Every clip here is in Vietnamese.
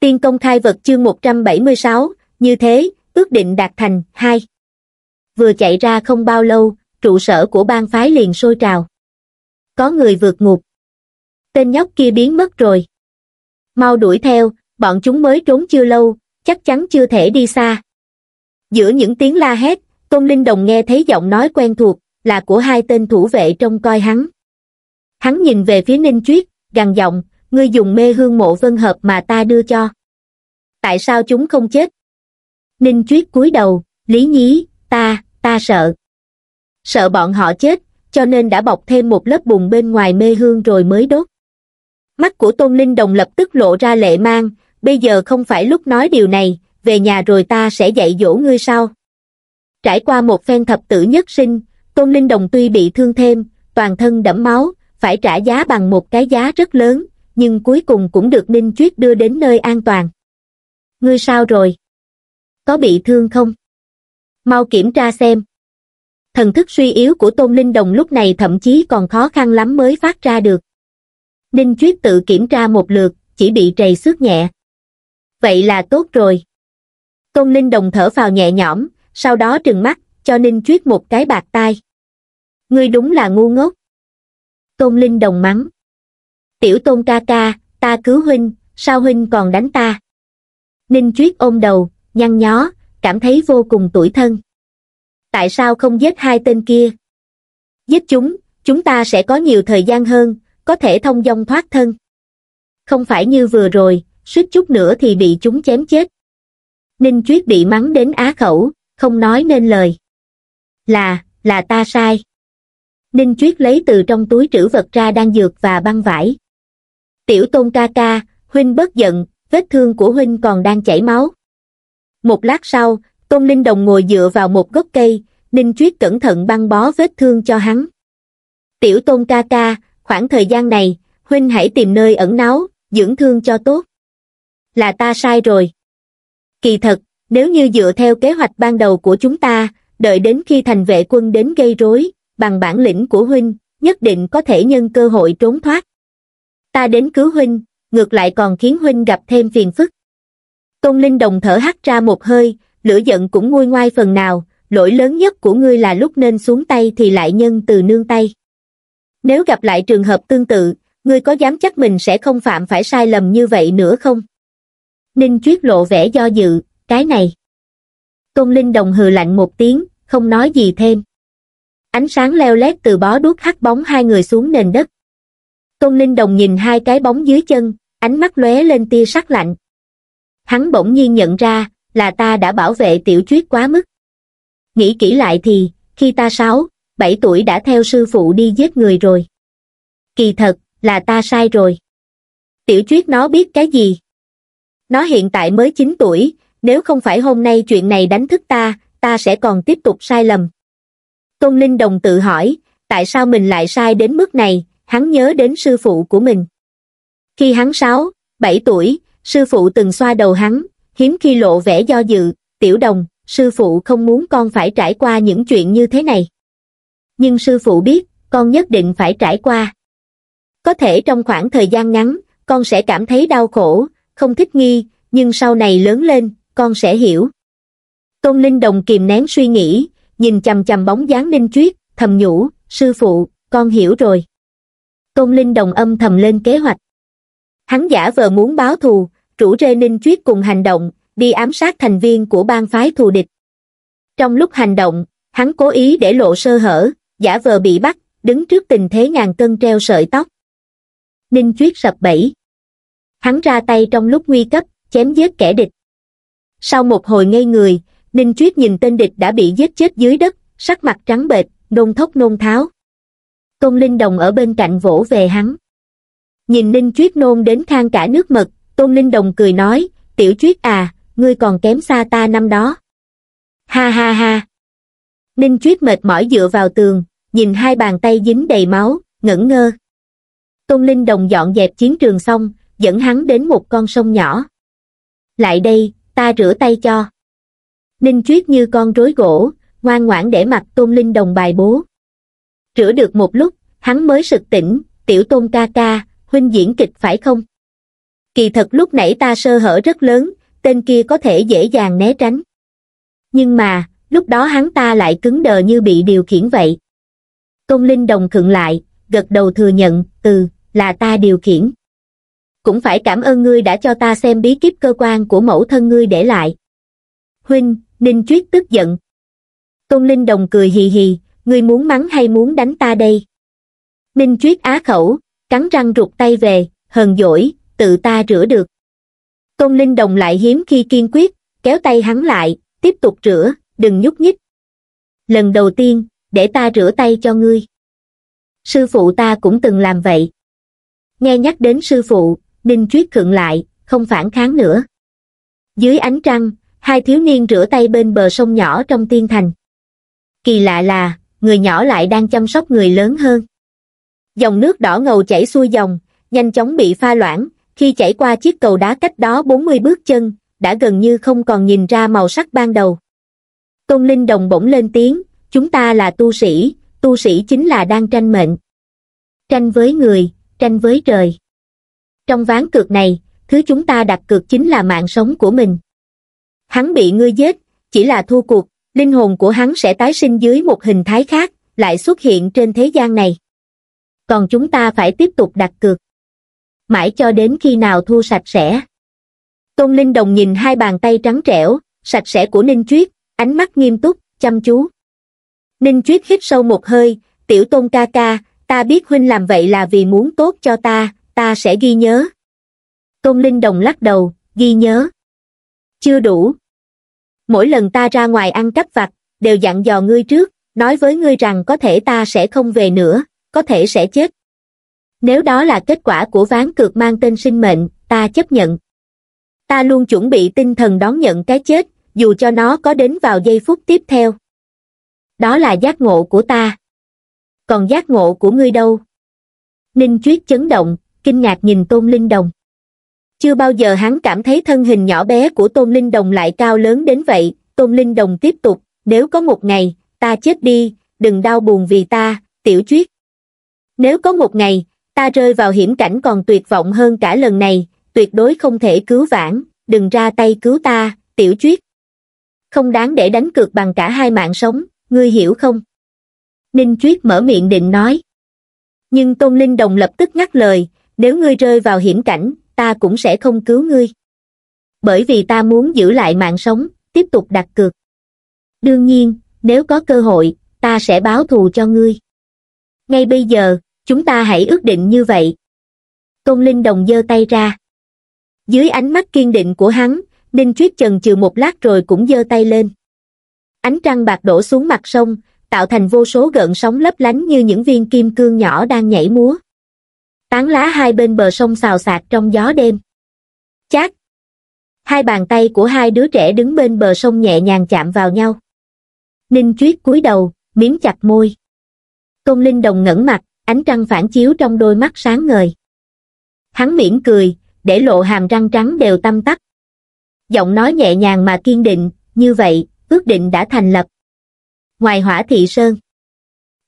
tiên công khai vật chương 176, như thế, ước định đạt thành, hai Vừa chạy ra không bao lâu, trụ sở của bang phái liền sôi trào. Có người vượt ngục. Tên nhóc kia biến mất rồi. Mau đuổi theo, bọn chúng mới trốn chưa lâu, chắc chắn chưa thể đi xa. Giữa những tiếng la hét, Tôn Linh Đồng nghe thấy giọng nói quen thuộc, là của hai tên thủ vệ trông coi hắn. Hắn nhìn về phía Ninh Chuyết, gằn giọng, ngươi dùng mê hương mộ vân hợp mà ta đưa cho tại sao chúng không chết ninh chuyết cúi đầu lý nhí ta ta sợ sợ bọn họ chết cho nên đã bọc thêm một lớp bùn bên ngoài mê hương rồi mới đốt mắt của tôn linh đồng lập tức lộ ra lệ mang bây giờ không phải lúc nói điều này về nhà rồi ta sẽ dạy dỗ ngươi sau trải qua một phen thập tử nhất sinh tôn linh đồng tuy bị thương thêm toàn thân đẫm máu phải trả giá bằng một cái giá rất lớn nhưng cuối cùng cũng được Ninh Chuyết đưa đến nơi an toàn. Ngươi sao rồi? Có bị thương không? Mau kiểm tra xem. Thần thức suy yếu của Tôn Linh Đồng lúc này thậm chí còn khó khăn lắm mới phát ra được. Ninh Chuyết tự kiểm tra một lượt, chỉ bị trầy xước nhẹ. Vậy là tốt rồi. Tôn Linh Đồng thở vào nhẹ nhõm, sau đó trừng mắt, cho Ninh Chuyết một cái bạc tai. Ngươi đúng là ngu ngốc. Tôn Linh Đồng mắng tiểu tôn ca ca ta cứu huynh sao huynh còn đánh ta ninh chuyết ôm đầu nhăn nhó cảm thấy vô cùng tủi thân tại sao không giết hai tên kia giết chúng chúng ta sẽ có nhiều thời gian hơn có thể thông dong thoát thân không phải như vừa rồi suýt chút nữa thì bị chúng chém chết ninh chuyết bị mắng đến á khẩu không nói nên lời là là ta sai ninh chuyết lấy từ trong túi trữ vật ra đan dược và băng vải tiểu tôn ca ca huynh bớt giận vết thương của huynh còn đang chảy máu một lát sau tôn linh đồng ngồi dựa vào một gốc cây ninh chuyết cẩn thận băng bó vết thương cho hắn tiểu tôn ca ca khoảng thời gian này huynh hãy tìm nơi ẩn náu dưỡng thương cho tốt là ta sai rồi kỳ thật nếu như dựa theo kế hoạch ban đầu của chúng ta đợi đến khi thành vệ quân đến gây rối bằng bản lĩnh của huynh nhất định có thể nhân cơ hội trốn thoát ta đến cứu huynh, ngược lại còn khiến huynh gặp thêm phiền phức. Tôn Linh đồng thở hắt ra một hơi, lửa giận cũng nguôi ngoai phần nào, lỗi lớn nhất của ngươi là lúc nên xuống tay thì lại nhân từ nương tay. Nếu gặp lại trường hợp tương tự, ngươi có dám chắc mình sẽ không phạm phải sai lầm như vậy nữa không? Ninh Chuyết lộ vẻ do dự, cái này. Tôn Linh đồng hừ lạnh một tiếng, không nói gì thêm. Ánh sáng leo lét từ bó đuốc hắt bóng hai người xuống nền đất tôn Linh đồng nhìn hai cái bóng dưới chân ánh mắt lóe lên tia sắc lạnh hắn bỗng nhiên nhận ra là ta đã bảo vệ tiểu chuyết quá mức nghĩ kỹ lại thì khi ta sáu bảy tuổi đã theo sư phụ đi giết người rồi kỳ thật là ta sai rồi tiểu chuyết nó biết cái gì nó hiện tại mới chín tuổi nếu không phải hôm nay chuyện này đánh thức ta ta sẽ còn tiếp tục sai lầm tôn linh đồng tự hỏi tại sao mình lại sai đến mức này hắn nhớ đến sư phụ của mình. Khi hắn 6, 7 tuổi, sư phụ từng xoa đầu hắn, hiếm khi lộ vẻ do dự, tiểu đồng, sư phụ không muốn con phải trải qua những chuyện như thế này. Nhưng sư phụ biết, con nhất định phải trải qua. Có thể trong khoảng thời gian ngắn, con sẽ cảm thấy đau khổ, không thích nghi, nhưng sau này lớn lên, con sẽ hiểu. Tôn Linh Đồng kìm nén suy nghĩ, nhìn chầm chầm bóng dáng Ninh Chuyết, thầm nhủ, sư phụ, con hiểu rồi công linh đồng âm thầm lên kế hoạch hắn giả vờ muốn báo thù rủ rê ninh chuyết cùng hành động đi ám sát thành viên của bang phái thù địch trong lúc hành động hắn cố ý để lộ sơ hở giả vờ bị bắt đứng trước tình thế ngàn cân treo sợi tóc ninh chuyết sập bẫy hắn ra tay trong lúc nguy cấp chém giết kẻ địch sau một hồi ngây người ninh chuyết nhìn tên địch đã bị giết chết dưới đất sắc mặt trắng bệch nôn thốc nôn tháo Tôn Linh Đồng ở bên cạnh vỗ về hắn. Nhìn Ninh Chuyết nôn đến khang cả nước mật, Tôn Linh Đồng cười nói, tiểu Chuyết à, ngươi còn kém xa ta năm đó. Ha ha ha. Ninh Chuyết mệt mỏi dựa vào tường, nhìn hai bàn tay dính đầy máu, ngẩn ngơ. Tôn Linh Đồng dọn dẹp chiến trường xong, dẫn hắn đến một con sông nhỏ. Lại đây, ta rửa tay cho. Ninh Chuyết như con rối gỗ, ngoan ngoãn để mặt Tôn Linh Đồng bài bố rửa được một lúc, hắn mới sực tỉnh, tiểu tôn ca ca, huynh diễn kịch phải không? Kỳ thật lúc nãy ta sơ hở rất lớn, tên kia có thể dễ dàng né tránh. Nhưng mà, lúc đó hắn ta lại cứng đờ như bị điều khiển vậy. Công Linh đồng khựng lại, gật đầu thừa nhận, ừ, là ta điều khiển. Cũng phải cảm ơn ngươi đã cho ta xem bí kíp cơ quan của mẫu thân ngươi để lại. Huynh, Ninh Chuyết tức giận. Công Linh đồng cười hì hì, ngươi muốn mắng hay muốn đánh ta đây? Ninh Chuyết á khẩu, cắn răng rụt tay về, hờn dỗi, tự ta rửa được. Tôn Linh Đồng lại hiếm khi kiên quyết, kéo tay hắn lại, tiếp tục rửa, đừng nhúc nhích. Lần đầu tiên, để ta rửa tay cho ngươi. Sư phụ ta cũng từng làm vậy. Nghe nhắc đến sư phụ, Ninh Chuyết khựng lại, không phản kháng nữa. Dưới ánh trăng, hai thiếu niên rửa tay bên bờ sông nhỏ trong tiên thành. Kỳ lạ là, người nhỏ lại đang chăm sóc người lớn hơn. Dòng nước đỏ ngầu chảy xuôi dòng, nhanh chóng bị pha loãng, khi chảy qua chiếc cầu đá cách đó 40 bước chân, đã gần như không còn nhìn ra màu sắc ban đầu. Tôn Linh Đồng bỗng lên tiếng, chúng ta là tu sĩ, tu sĩ chính là đang tranh mệnh. Tranh với người, tranh với trời. Trong ván cược này, thứ chúng ta đặt cược chính là mạng sống của mình. Hắn bị ngươi giết, chỉ là thua cuộc, linh hồn của hắn sẽ tái sinh dưới một hình thái khác, lại xuất hiện trên thế gian này. Còn chúng ta phải tiếp tục đặt cược. Mãi cho đến khi nào thu sạch sẽ. Tôn Linh Đồng nhìn hai bàn tay trắng trẻo, sạch sẽ của Ninh Chuyết, ánh mắt nghiêm túc, chăm chú. Ninh Chuyết hít sâu một hơi, tiểu tôn ca ca, ta biết huynh làm vậy là vì muốn tốt cho ta, ta sẽ ghi nhớ. Tôn Linh Đồng lắc đầu, ghi nhớ. Chưa đủ, mỗi lần ta ra ngoài ăn cắp vặt đều dặn dò ngươi trước nói với ngươi rằng có thể ta sẽ không về nữa có thể sẽ chết nếu đó là kết quả của ván cược mang tên sinh mệnh ta chấp nhận ta luôn chuẩn bị tinh thần đón nhận cái chết dù cho nó có đến vào giây phút tiếp theo đó là giác ngộ của ta còn giác ngộ của ngươi đâu ninh chuyết chấn động kinh ngạc nhìn tôn linh đồng chưa bao giờ hắn cảm thấy thân hình nhỏ bé của tôn linh đồng lại cao lớn đến vậy tôn linh đồng tiếp tục nếu có một ngày ta chết đi đừng đau buồn vì ta tiểu chuyết nếu có một ngày ta rơi vào hiểm cảnh còn tuyệt vọng hơn cả lần này tuyệt đối không thể cứu vãn đừng ra tay cứu ta tiểu chuyết không đáng để đánh cược bằng cả hai mạng sống ngươi hiểu không ninh chuyết mở miệng định nói nhưng tôn linh đồng lập tức ngắt lời nếu ngươi rơi vào hiểm cảnh ta cũng sẽ không cứu ngươi. Bởi vì ta muốn giữ lại mạng sống, tiếp tục đặt cược. Đương nhiên, nếu có cơ hội, ta sẽ báo thù cho ngươi. Ngay bây giờ, chúng ta hãy ước định như vậy. Công Linh Đồng giơ tay ra. Dưới ánh mắt kiên định của hắn, Ninh triết chần chừ một lát rồi cũng giơ tay lên. Ánh trăng bạc đổ xuống mặt sông, tạo thành vô số gợn sóng lấp lánh như những viên kim cương nhỏ đang nhảy múa tán lá hai bên bờ sông xào xạc trong gió đêm. Chát! Hai bàn tay của hai đứa trẻ đứng bên bờ sông nhẹ nhàng chạm vào nhau. Ninh Chuyết cúi đầu, miếng chặt môi. Công Linh Đồng ngẩng mặt, ánh trăng phản chiếu trong đôi mắt sáng ngời. Hắn mỉm cười, để lộ hàm răng trắng đều tăm tắp. Giọng nói nhẹ nhàng mà kiên định, như vậy, ước định đã thành lập. Ngoài hỏa thị sơn,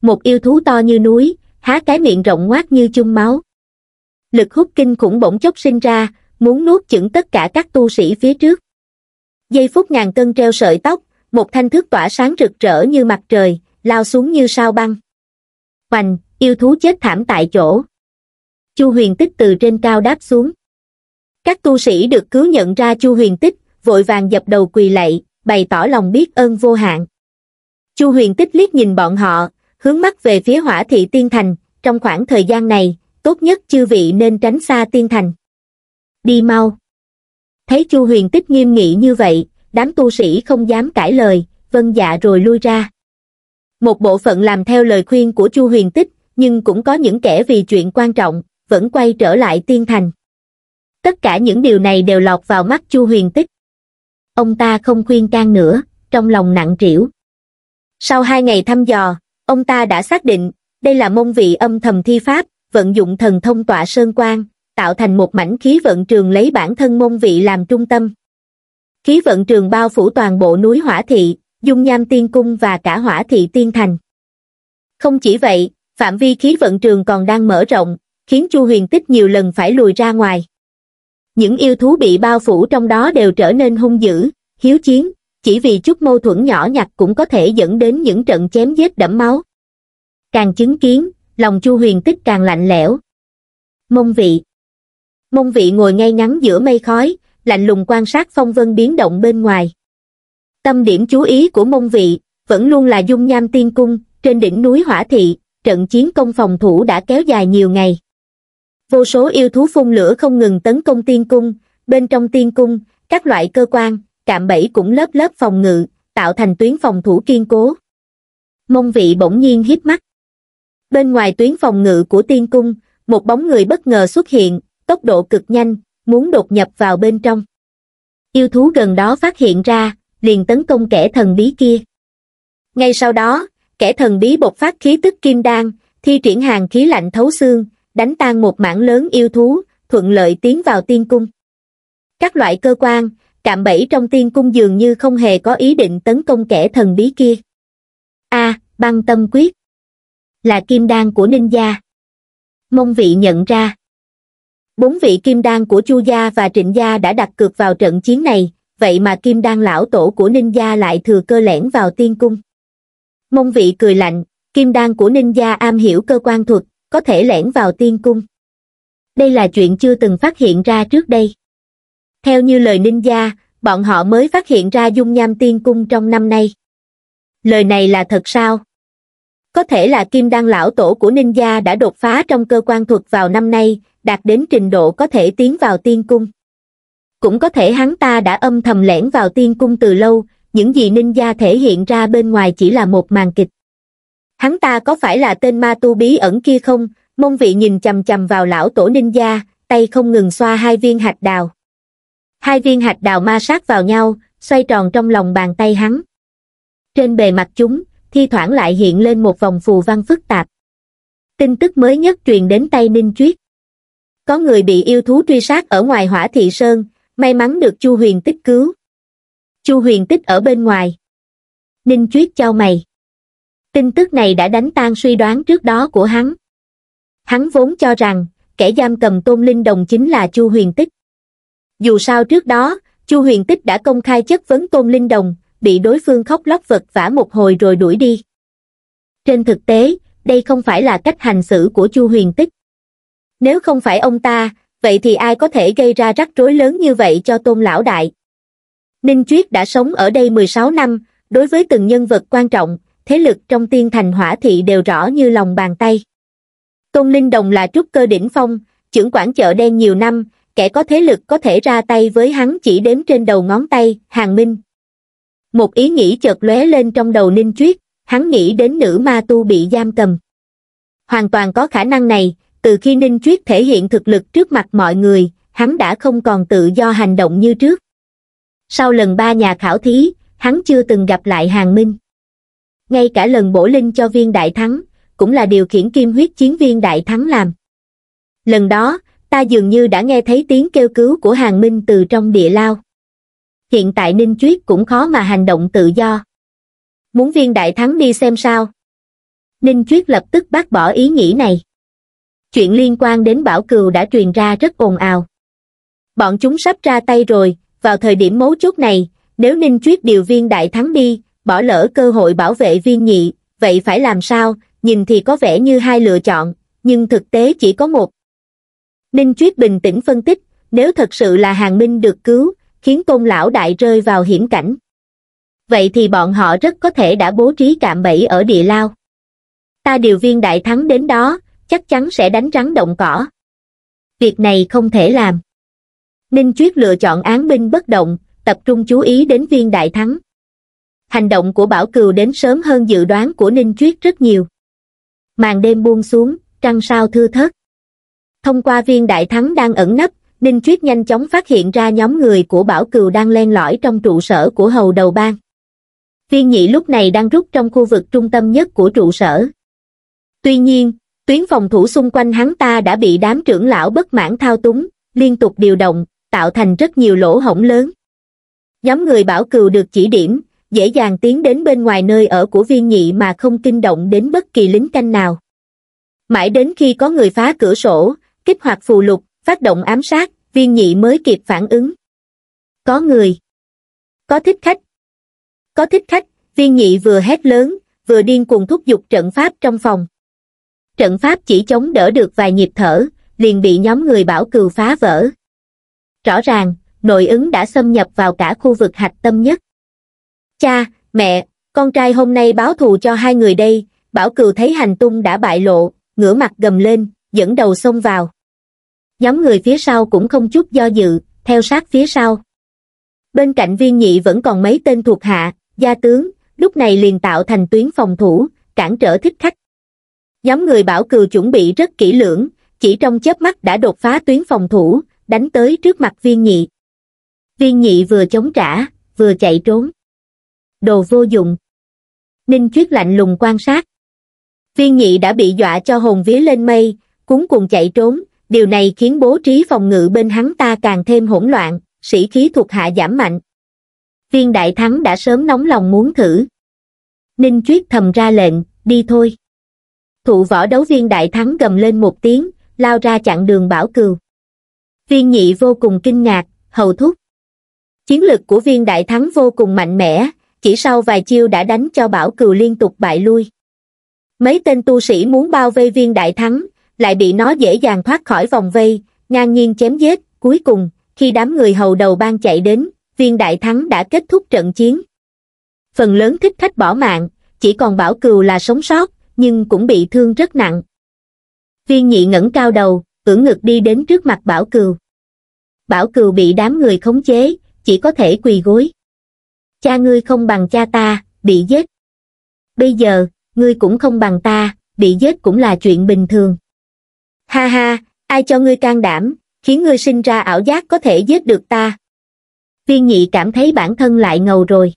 một yêu thú to như núi, há cái miệng rộng ngoác như chung máu, lực hút kinh khủng bỗng chốc sinh ra, muốn nuốt chửng tất cả các tu sĩ phía trước. Giây phút ngàn cân treo sợi tóc, một thanh thước tỏa sáng rực rỡ như mặt trời, lao xuống như sao băng. Hoành, yêu thú chết thảm tại chỗ. Chu huyền tích từ trên cao đáp xuống. Các tu sĩ được cứu nhận ra Chu huyền tích, vội vàng dập đầu quỳ lạy, bày tỏ lòng biết ơn vô hạn. Chu huyền tích liếc nhìn bọn họ, hướng mắt về phía hỏa thị tiên thành, trong khoảng thời gian này, tốt nhất chư vị nên tránh xa tiên thành đi mau thấy chu huyền tích nghiêm nghị như vậy đám tu sĩ không dám cãi lời vâng dạ rồi lui ra một bộ phận làm theo lời khuyên của chu huyền tích nhưng cũng có những kẻ vì chuyện quan trọng vẫn quay trở lại tiên thành tất cả những điều này đều lọt vào mắt chu huyền tích ông ta không khuyên can nữa trong lòng nặng trĩu sau hai ngày thăm dò ông ta đã xác định đây là môn vị âm thầm thi pháp vận dụng thần thông tọa sơn quan, tạo thành một mảnh khí vận trường lấy bản thân môn vị làm trung tâm. Khí vận trường bao phủ toàn bộ núi Hỏa Thị, Dung Nham Tiên Cung và cả Hỏa Thị Tiên Thành. Không chỉ vậy, phạm vi khí vận trường còn đang mở rộng, khiến Chu Huyền Tích nhiều lần phải lùi ra ngoài. Những yêu thú bị bao phủ trong đó đều trở nên hung dữ, hiếu chiến, chỉ vì chút mâu thuẫn nhỏ nhặt cũng có thể dẫn đến những trận chém giết đẫm máu. Càng chứng kiến, lòng chu huyền tích càng lạnh lẽo mông vị mông vị ngồi ngay ngắn giữa mây khói lạnh lùng quan sát phong vân biến động bên ngoài tâm điểm chú ý của mông vị vẫn luôn là dung nham tiên cung trên đỉnh núi hỏa thị trận chiến công phòng thủ đã kéo dài nhiều ngày vô số yêu thú phun lửa không ngừng tấn công tiên cung bên trong tiên cung các loại cơ quan cạm bẫy cũng lớp lớp phòng ngự tạo thành tuyến phòng thủ kiên cố mông vị bỗng nhiên hít mắt Bên ngoài tuyến phòng ngự của tiên cung, một bóng người bất ngờ xuất hiện, tốc độ cực nhanh, muốn đột nhập vào bên trong. Yêu thú gần đó phát hiện ra, liền tấn công kẻ thần bí kia. Ngay sau đó, kẻ thần bí bộc phát khí tức kim đan, thi triển hàng khí lạnh thấu xương, đánh tan một mảng lớn yêu thú, thuận lợi tiến vào tiên cung. Các loại cơ quan, cạm bẫy trong tiên cung dường như không hề có ý định tấn công kẻ thần bí kia. A, băng tâm quyết là kim đan của ninh gia mông vị nhận ra bốn vị kim đan của chu gia và trịnh gia đã đặt cược vào trận chiến này vậy mà kim đan lão tổ của ninh gia lại thừa cơ lẻn vào tiên cung mông vị cười lạnh kim đan của ninh gia am hiểu cơ quan thuật có thể lẻn vào tiên cung đây là chuyện chưa từng phát hiện ra trước đây theo như lời ninh gia bọn họ mới phát hiện ra dung nham tiên cung trong năm nay lời này là thật sao có thể là kim đan lão tổ của ninh gia đã đột phá trong cơ quan thuật vào năm nay đạt đến trình độ có thể tiến vào tiên cung cũng có thể hắn ta đã âm thầm lẻn vào tiên cung từ lâu những gì ninh gia thể hiện ra bên ngoài chỉ là một màn kịch hắn ta có phải là tên ma tu bí ẩn kia không mông vị nhìn chằm chằm vào lão tổ ninh gia tay không ngừng xoa hai viên hạt đào hai viên hạt đào ma sát vào nhau xoay tròn trong lòng bàn tay hắn trên bề mặt chúng thi thoảng lại hiện lên một vòng phù văn phức tạp. Tin tức mới nhất truyền đến tay Ninh Chuyết. Có người bị yêu thú truy sát ở ngoài hỏa thị sơn, may mắn được Chu Huyền Tích cứu. Chu Huyền Tích ở bên ngoài. Ninh Chuyết trao mày. Tin tức này đã đánh tan suy đoán trước đó của hắn. Hắn vốn cho rằng, kẻ giam cầm tôn linh đồng chính là Chu Huyền Tích. Dù sao trước đó, Chu Huyền Tích đã công khai chất vấn tôn linh đồng, bị đối phương khóc lóc vật vả một hồi rồi đuổi đi. Trên thực tế, đây không phải là cách hành xử của Chu Huyền Tích. Nếu không phải ông ta, vậy thì ai có thể gây ra rắc rối lớn như vậy cho Tôn Lão Đại? Ninh Chuyết đã sống ở đây 16 năm, đối với từng nhân vật quan trọng, thế lực trong tiên thành hỏa thị đều rõ như lòng bàn tay. Tôn Linh Đồng là trúc cơ đỉnh phong, trưởng quản chợ đen nhiều năm, kẻ có thế lực có thể ra tay với hắn chỉ đếm trên đầu ngón tay, Hàng Minh, một ý nghĩ chợt lóe lên trong đầu ninh tuyết hắn nghĩ đến nữ ma tu bị giam cầm hoàn toàn có khả năng này từ khi ninh tuyết thể hiện thực lực trước mặt mọi người hắn đã không còn tự do hành động như trước sau lần ba nhà khảo thí hắn chưa từng gặp lại hàng minh ngay cả lần bổ linh cho viên đại thắng cũng là điều khiển kim huyết chiến viên đại thắng làm lần đó ta dường như đã nghe thấy tiếng kêu cứu của hàng minh từ trong địa lao hiện tại Ninh Chuyết cũng khó mà hành động tự do. Muốn viên đại thắng đi xem sao? Ninh Chuyết lập tức bác bỏ ý nghĩ này. Chuyện liên quan đến Bảo Cừu đã truyền ra rất ồn ào. Bọn chúng sắp ra tay rồi, vào thời điểm mấu chốt này, nếu Ninh Chuyết điều viên đại thắng đi, bỏ lỡ cơ hội bảo vệ viên nhị, vậy phải làm sao, nhìn thì có vẻ như hai lựa chọn, nhưng thực tế chỉ có một. Ninh Chuyết bình tĩnh phân tích, nếu thật sự là Hàng Minh được cứu, khiến tôn lão đại rơi vào hiểm cảnh. Vậy thì bọn họ rất có thể đã bố trí cạm bẫy ở địa lao. Ta điều viên đại thắng đến đó, chắc chắn sẽ đánh rắn động cỏ. Việc này không thể làm. Ninh Chuyết lựa chọn án binh bất động, tập trung chú ý đến viên đại thắng. Hành động của Bảo Cừu đến sớm hơn dự đoán của Ninh Chuyết rất nhiều. Màn đêm buông xuống, trăng sao thưa thớt. Thông qua viên đại thắng đang ẩn nấp, Ninh Triết nhanh chóng phát hiện ra nhóm người của Bảo Cừu đang len lỏi trong trụ sở của hầu đầu bang. Viên nhị lúc này đang rút trong khu vực trung tâm nhất của trụ sở. Tuy nhiên, tuyến phòng thủ xung quanh hắn ta đã bị đám trưởng lão bất mãn thao túng, liên tục điều động, tạo thành rất nhiều lỗ hổng lớn. Nhóm người Bảo Cừu được chỉ điểm, dễ dàng tiến đến bên ngoài nơi ở của viên nhị mà không kinh động đến bất kỳ lính canh nào. Mãi đến khi có người phá cửa sổ, kích hoạt phù lục, phát động ám sát, viên nhị mới kịp phản ứng. Có người. Có thích khách. Có thích khách, viên nhị vừa hét lớn, vừa điên cuồng thúc giục trận pháp trong phòng. Trận pháp chỉ chống đỡ được vài nhịp thở, liền bị nhóm người bảo cừu phá vỡ. Rõ ràng, nội ứng đã xâm nhập vào cả khu vực hạch tâm nhất. Cha, mẹ, con trai hôm nay báo thù cho hai người đây, bảo cừu thấy hành tung đã bại lộ, ngửa mặt gầm lên, dẫn đầu xông vào nhóm người phía sau cũng không chút do dự, theo sát phía sau. Bên cạnh viên nhị vẫn còn mấy tên thuộc hạ, gia tướng, lúc này liền tạo thành tuyến phòng thủ, cản trở thích khách. Nhóm người bảo cừu chuẩn bị rất kỹ lưỡng, chỉ trong chớp mắt đã đột phá tuyến phòng thủ, đánh tới trước mặt viên nhị. Viên nhị vừa chống trả, vừa chạy trốn. Đồ vô dụng. Ninh Chuyết lạnh lùng quan sát. Viên nhị đã bị dọa cho hồn vía lên mây, cuốn cùng chạy trốn, điều này khiến bố trí phòng ngự bên hắn ta càng thêm hỗn loạn, sĩ khí thuộc hạ giảm mạnh. Viên đại thắng đã sớm nóng lòng muốn thử. Ninh Chuyết thầm ra lệnh, đi thôi. Thụ võ đấu viên đại thắng gầm lên một tiếng, lao ra chặn đường bảo cừu. Viên nhị vô cùng kinh ngạc, hầu thúc. Chiến lực của viên đại thắng vô cùng mạnh mẽ, chỉ sau vài chiêu đã đánh cho bảo cừu liên tục bại lui. Mấy tên tu sĩ muốn bao vây viên đại thắng, lại bị nó dễ dàng thoát khỏi vòng vây, ngang nhiên chém giết, cuối cùng, khi đám người hầu đầu bang chạy đến, viên đại thắng đã kết thúc trận chiến. Phần lớn thích khách bỏ mạng, chỉ còn bảo cừu là sống sót, nhưng cũng bị thương rất nặng. Viên nhị ngẩng cao đầu, ưỡn ngực đi đến trước mặt bảo cừu. Bảo cừu bị đám người khống chế, chỉ có thể quỳ gối. Cha ngươi không bằng cha ta, bị giết. Bây giờ, ngươi cũng không bằng ta, bị giết cũng là chuyện bình thường ha ha ai cho ngươi can đảm khiến ngươi sinh ra ảo giác có thể giết được ta viên nhị cảm thấy bản thân lại ngầu rồi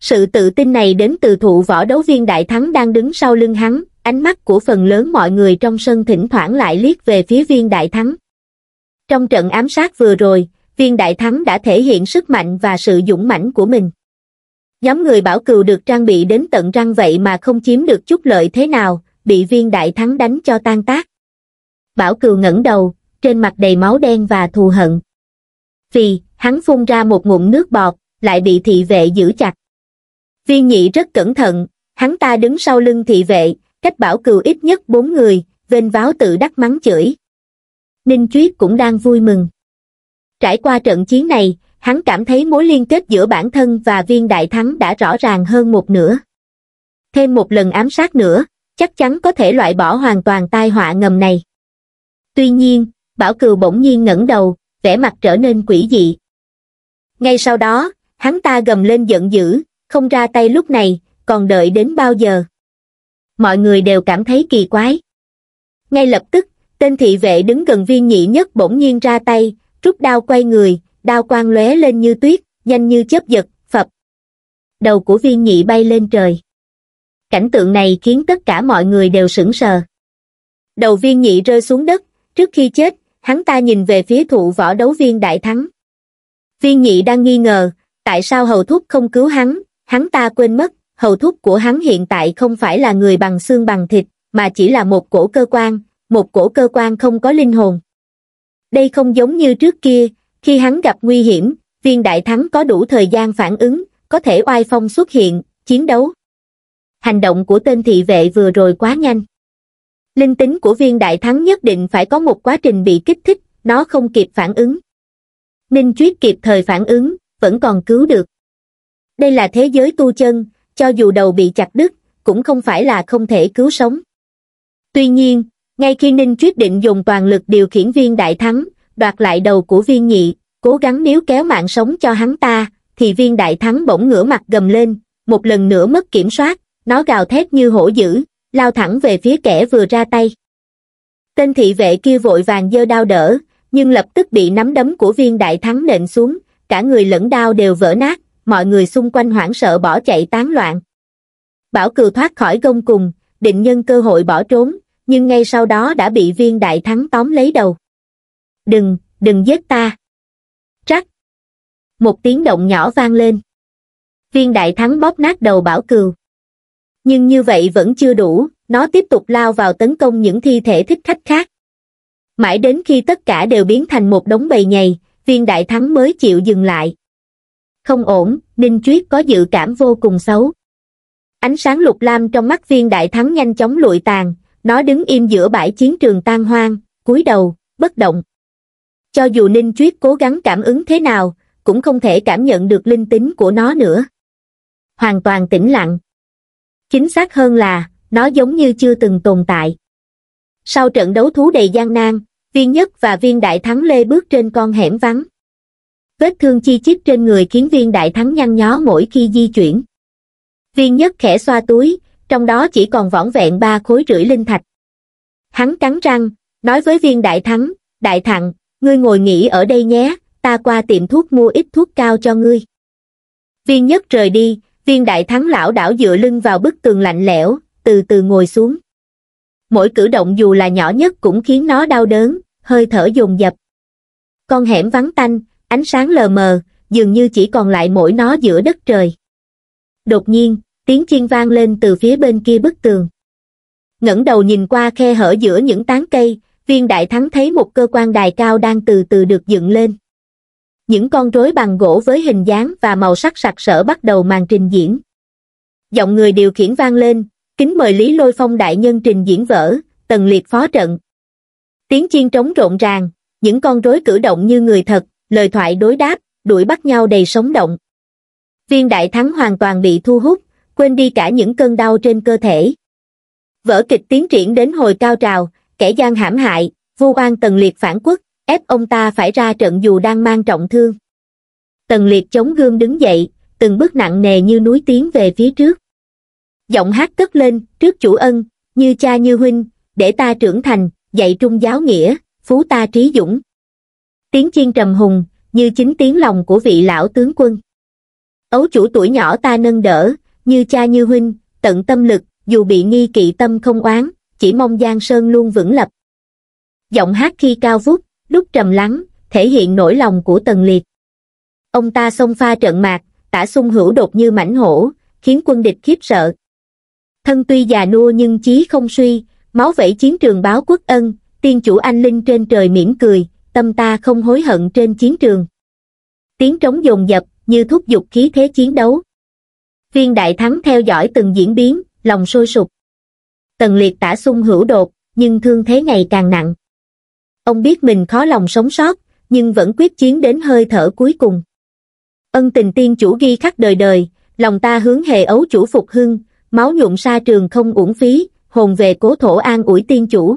sự tự tin này đến từ thụ võ đấu viên đại thắng đang đứng sau lưng hắn ánh mắt của phần lớn mọi người trong sân thỉnh thoảng lại liếc về phía viên đại thắng trong trận ám sát vừa rồi viên đại thắng đã thể hiện sức mạnh và sự dũng mãnh của mình nhóm người bảo cừu được trang bị đến tận răng vậy mà không chiếm được chút lợi thế nào bị viên đại thắng đánh cho tan tác Bảo Cừu ngẩng đầu, trên mặt đầy máu đen và thù hận. Vì, hắn phun ra một ngụm nước bọt, lại bị thị vệ giữ chặt. Viên nhị rất cẩn thận, hắn ta đứng sau lưng thị vệ, cách Bảo Cừu ít nhất bốn người, vênh váo tự đắc mắng chửi. Ninh Chuyết cũng đang vui mừng. Trải qua trận chiến này, hắn cảm thấy mối liên kết giữa bản thân và viên đại thắng đã rõ ràng hơn một nửa. Thêm một lần ám sát nữa, chắc chắn có thể loại bỏ hoàn toàn tai họa ngầm này. Tuy nhiên, Bảo Cừu bỗng nhiên ngẩng đầu, vẻ mặt trở nên quỷ dị. Ngay sau đó, hắn ta gầm lên giận dữ, không ra tay lúc này, còn đợi đến bao giờ. Mọi người đều cảm thấy kỳ quái. Ngay lập tức, tên thị vệ đứng gần viên nhị nhất bỗng nhiên ra tay, rút đao quay người, đao quang lóe lên như tuyết, nhanh như chớp giật, phập. Đầu của viên nhị bay lên trời. Cảnh tượng này khiến tất cả mọi người đều sững sờ. Đầu viên nhị rơi xuống đất, trước khi chết hắn ta nhìn về phía thụ võ đấu viên đại thắng viên nhị đang nghi ngờ tại sao hầu thúc không cứu hắn hắn ta quên mất hầu thúc của hắn hiện tại không phải là người bằng xương bằng thịt mà chỉ là một cổ cơ quan một cổ cơ quan không có linh hồn đây không giống như trước kia khi hắn gặp nguy hiểm viên đại thắng có đủ thời gian phản ứng có thể oai phong xuất hiện chiến đấu hành động của tên thị vệ vừa rồi quá nhanh linh tính của viên đại thắng nhất định phải có một quá trình bị kích thích, nó không kịp phản ứng. Ninh Chuyết kịp thời phản ứng, vẫn còn cứu được. Đây là thế giới tu chân, cho dù đầu bị chặt đứt, cũng không phải là không thể cứu sống. Tuy nhiên, ngay khi Ninh Chuyết định dùng toàn lực điều khiển viên đại thắng, đoạt lại đầu của viên nhị, cố gắng níu kéo mạng sống cho hắn ta, thì viên đại thắng bỗng ngửa mặt gầm lên, một lần nữa mất kiểm soát, nó gào thét như hổ dữ, lao thẳng về phía kẻ vừa ra tay. Tên thị vệ kia vội vàng giơ đao đỡ, nhưng lập tức bị nắm đấm của viên đại thắng nện xuống, cả người lẫn đao đều vỡ nát, mọi người xung quanh hoảng sợ bỏ chạy tán loạn. Bảo cừu thoát khỏi gông cùng, định nhân cơ hội bỏ trốn, nhưng ngay sau đó đã bị viên đại thắng tóm lấy đầu. Đừng, đừng giết ta. Trắc. Một tiếng động nhỏ vang lên. Viên đại thắng bóp nát đầu bảo cừu nhưng như vậy vẫn chưa đủ nó tiếp tục lao vào tấn công những thi thể thích khách khác mãi đến khi tất cả đều biến thành một đống bầy nhầy viên đại thắng mới chịu dừng lại không ổn ninh chuyết có dự cảm vô cùng xấu ánh sáng lục lam trong mắt viên đại thắng nhanh chóng lụi tàn nó đứng im giữa bãi chiến trường tan hoang cúi đầu bất động cho dù ninh chuyết cố gắng cảm ứng thế nào cũng không thể cảm nhận được linh tính của nó nữa hoàn toàn tĩnh lặng chính xác hơn là, nó giống như chưa từng tồn tại. Sau trận đấu thú đầy gian nan, viên nhất và viên đại thắng lê bước trên con hẻm vắng. Vết thương chi chít trên người khiến viên đại thắng nhăn nhó mỗi khi di chuyển. Viên nhất khẽ xoa túi, trong đó chỉ còn vỏn vẹn ba khối rưỡi linh thạch. Hắn cắn răng, nói với viên đại thắng, đại thằng ngươi ngồi nghỉ ở đây nhé, ta qua tiệm thuốc mua ít thuốc cao cho ngươi. Viên nhất rời đi, viên đại thắng lão đảo dựa lưng vào bức tường lạnh lẽo, từ từ ngồi xuống. Mỗi cử động dù là nhỏ nhất cũng khiến nó đau đớn, hơi thở dồn dập. Con hẻm vắng tanh, ánh sáng lờ mờ, dường như chỉ còn lại mỗi nó giữa đất trời. Đột nhiên, tiếng chiên vang lên từ phía bên kia bức tường. ngẩng đầu nhìn qua khe hở giữa những tán cây, viên đại thắng thấy một cơ quan đài cao đang từ từ được dựng lên những con rối bằng gỗ với hình dáng và màu sắc sặc sỡ bắt đầu màn trình diễn. Giọng người điều khiển vang lên, kính mời Lý Lôi Phong đại nhân trình diễn vở, tần liệt phó trận. Tiếng chiên trống rộn ràng, những con rối cử động như người thật, lời thoại đối đáp, đuổi bắt nhau đầy sống động. Viên đại thắng hoàn toàn bị thu hút, quên đi cả những cơn đau trên cơ thể. Vở kịch tiến triển đến hồi cao trào, kẻ gian hãm hại, vu oan tần liệt phản quốc, ép ông ta phải ra trận dù đang mang trọng thương tần liệt chống gương đứng dậy từng bước nặng nề như núi tiến về phía trước giọng hát cất lên trước chủ ân như cha như huynh để ta trưởng thành dạy trung giáo nghĩa phú ta trí dũng tiếng chiên trầm hùng như chính tiếng lòng của vị lão tướng quân ấu chủ tuổi nhỏ ta nâng đỡ như cha như huynh tận tâm lực dù bị nghi kỵ tâm không oán chỉ mong giang sơn luôn vững lập giọng hát khi cao vút đúc trầm lắng, thể hiện nỗi lòng của Tần Liệt. Ông ta xông pha trận mạc, tả xung hữu đột như mãnh hổ, khiến quân địch khiếp sợ. Thân tuy già nua nhưng chí không suy, máu vẫy chiến trường báo quốc ân, tiên chủ anh linh trên trời mỉm cười, tâm ta không hối hận trên chiến trường. Tiếng trống dồn dập, như thúc giục khí thế chiến đấu. Viên đại thắng theo dõi từng diễn biến, lòng sôi sục. Tần liệt tả sung hữu đột, nhưng thương thế ngày càng nặng. Ông biết mình khó lòng sống sót, nhưng vẫn quyết chiến đến hơi thở cuối cùng. Ân tình tiên chủ ghi khắc đời đời, lòng ta hướng hề ấu chủ phục hưng, máu nhuộm sa trường không uổng phí, hồn về cố thổ an ủi tiên chủ.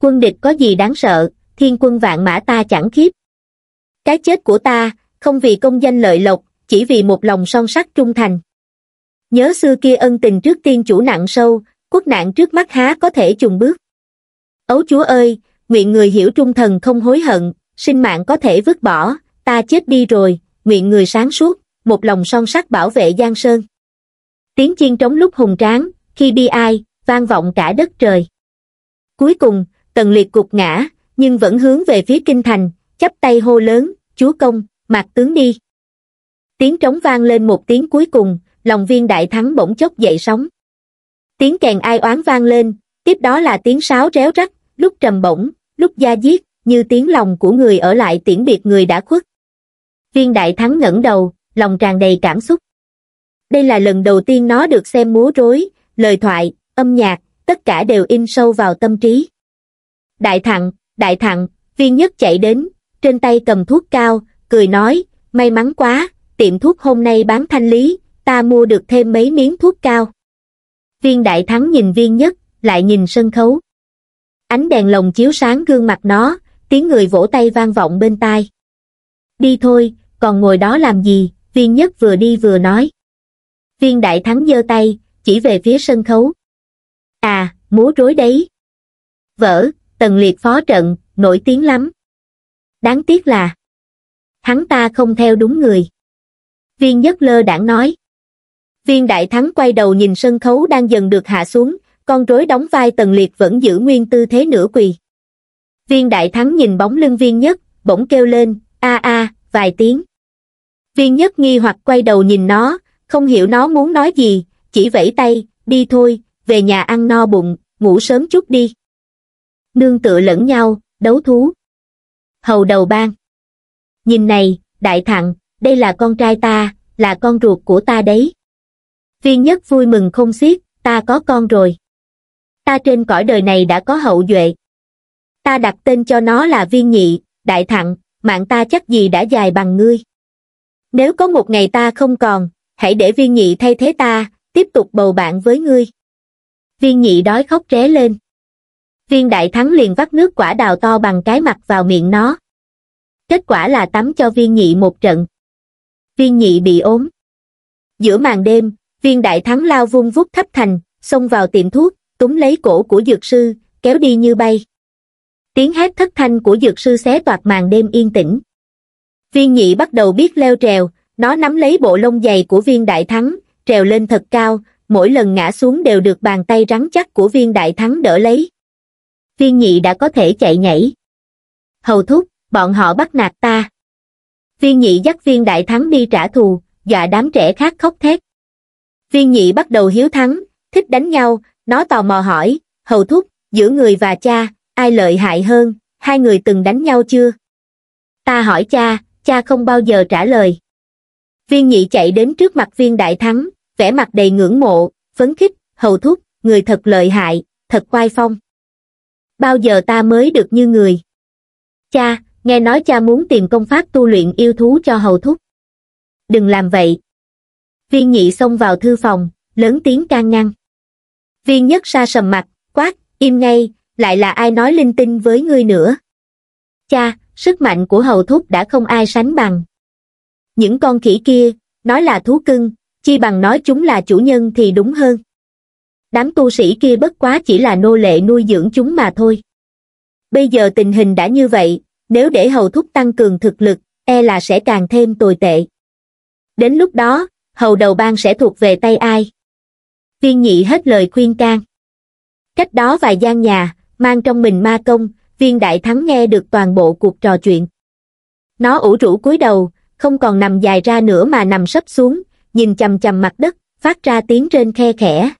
Quân địch có gì đáng sợ, thiên quân vạn mã ta chẳng khiếp. Cái chết của ta, không vì công danh lợi lộc, chỉ vì một lòng son sắt trung thành. Nhớ xưa kia ân tình trước tiên chủ nặng sâu, quốc nạn trước mắt há có thể chùng bước. Ấu chúa ơi, nguyện người hiểu trung thần không hối hận, sinh mạng có thể vứt bỏ, ta chết đi rồi, nguyện người sáng suốt, một lòng son sắc bảo vệ Giang Sơn. Tiếng chiên trống lúc hùng tráng, khi bi ai, vang vọng cả đất trời. Cuối cùng, tần liệt cục ngã, nhưng vẫn hướng về phía kinh thành, chắp tay hô lớn, chúa công, mạc tướng đi. Tiếng trống vang lên một tiếng cuối cùng, lòng viên đại thắng bỗng chốc dậy sóng. Tiếng kèn ai oán vang lên, tiếp đó là tiếng sáo réo rắt, lúc trầm bổng, lúc da giết như tiếng lòng của người ở lại tiễn biệt người đã khuất. Viên đại thắng ngẩng đầu, lòng tràn đầy cảm xúc. Đây là lần đầu tiên nó được xem múa rối, lời thoại, âm nhạc, tất cả đều in sâu vào tâm trí. Đại thặng, đại thặng, viên nhất chạy đến, trên tay cầm thuốc cao, cười nói, may mắn quá, tiệm thuốc hôm nay bán thanh lý, ta mua được thêm mấy miếng thuốc cao. Viên đại thắng nhìn viên nhất, lại nhìn sân khấu. Ánh đèn lồng chiếu sáng gương mặt nó, tiếng người vỗ tay vang vọng bên tai. Đi thôi, còn ngồi đó làm gì, viên nhất vừa đi vừa nói. Viên đại thắng giơ tay, chỉ về phía sân khấu. À, múa rối đấy. Vỡ, tần liệt phó trận, nổi tiếng lắm. Đáng tiếc là hắn ta không theo đúng người. Viên nhất lơ đảng nói. Viên đại thắng quay đầu nhìn sân khấu đang dần được hạ xuống, con rối đóng vai tần liệt vẫn giữ nguyên tư thế nửa quỳ. Viên đại thắng nhìn bóng lưng viên nhất, bỗng kêu lên, a a, vài tiếng. Viên nhất nghi hoặc quay đầu nhìn nó, không hiểu nó muốn nói gì, chỉ vẫy tay, đi thôi, về nhà ăn no bụng, ngủ sớm chút đi. Nương tựa lẫn nhau, đấu thú. Hầu đầu bang Nhìn này, đại thặng, đây là con trai ta, là con ruột của ta đấy. Viên nhất vui mừng không xiết, ta có con rồi ta trên cõi đời này đã có hậu duệ ta đặt tên cho nó là viên nhị đại thặng mạng ta chắc gì đã dài bằng ngươi nếu có một ngày ta không còn hãy để viên nhị thay thế ta tiếp tục bầu bạn với ngươi viên nhị đói khóc ré lên viên đại thắng liền vắt nước quả đào to bằng cái mặt vào miệng nó kết quả là tắm cho viên nhị một trận viên nhị bị ốm giữa màn đêm viên đại thắng lao vung vút thấp thành xông vào tiệm thuốc túm lấy cổ của dược sư, kéo đi như bay. Tiếng hét thất thanh của dược sư xé toạc màn đêm yên tĩnh. Viên nhị bắt đầu biết leo trèo, nó nắm lấy bộ lông dày của viên đại thắng, trèo lên thật cao, mỗi lần ngã xuống đều được bàn tay rắn chắc của viên đại thắng đỡ lấy. Viên nhị đã có thể chạy nhảy. Hầu thúc, bọn họ bắt nạt ta. Viên nhị dắt viên đại thắng đi trả thù, dọa đám trẻ khác khóc thét. Viên nhị bắt đầu hiếu thắng, thích đánh nhau, nó tò mò hỏi, hầu thúc, giữa người và cha, ai lợi hại hơn, hai người từng đánh nhau chưa? Ta hỏi cha, cha không bao giờ trả lời. Viên nhị chạy đến trước mặt viên đại thắng, vẻ mặt đầy ngưỡng mộ, phấn khích, hầu thúc, người thật lợi hại, thật khoai phong. Bao giờ ta mới được như người? Cha, nghe nói cha muốn tìm công pháp tu luyện yêu thú cho hầu thúc. Đừng làm vậy. Viên nhị xông vào thư phòng, lớn tiếng can ngăn viên nhất sa sầm mặt quát im ngay lại là ai nói linh tinh với ngươi nữa cha sức mạnh của hầu thúc đã không ai sánh bằng những con khỉ kia nói là thú cưng chi bằng nói chúng là chủ nhân thì đúng hơn đám tu sĩ kia bất quá chỉ là nô lệ nuôi dưỡng chúng mà thôi bây giờ tình hình đã như vậy nếu để hầu thúc tăng cường thực lực e là sẽ càng thêm tồi tệ đến lúc đó hầu đầu bang sẽ thuộc về tay ai viên nhị hết lời khuyên can cách đó vài gian nhà mang trong mình ma công viên đại thắng nghe được toàn bộ cuộc trò chuyện nó ủ rũ cúi đầu không còn nằm dài ra nữa mà nằm sấp xuống nhìn chầm chầm mặt đất phát ra tiếng trên khe khẽ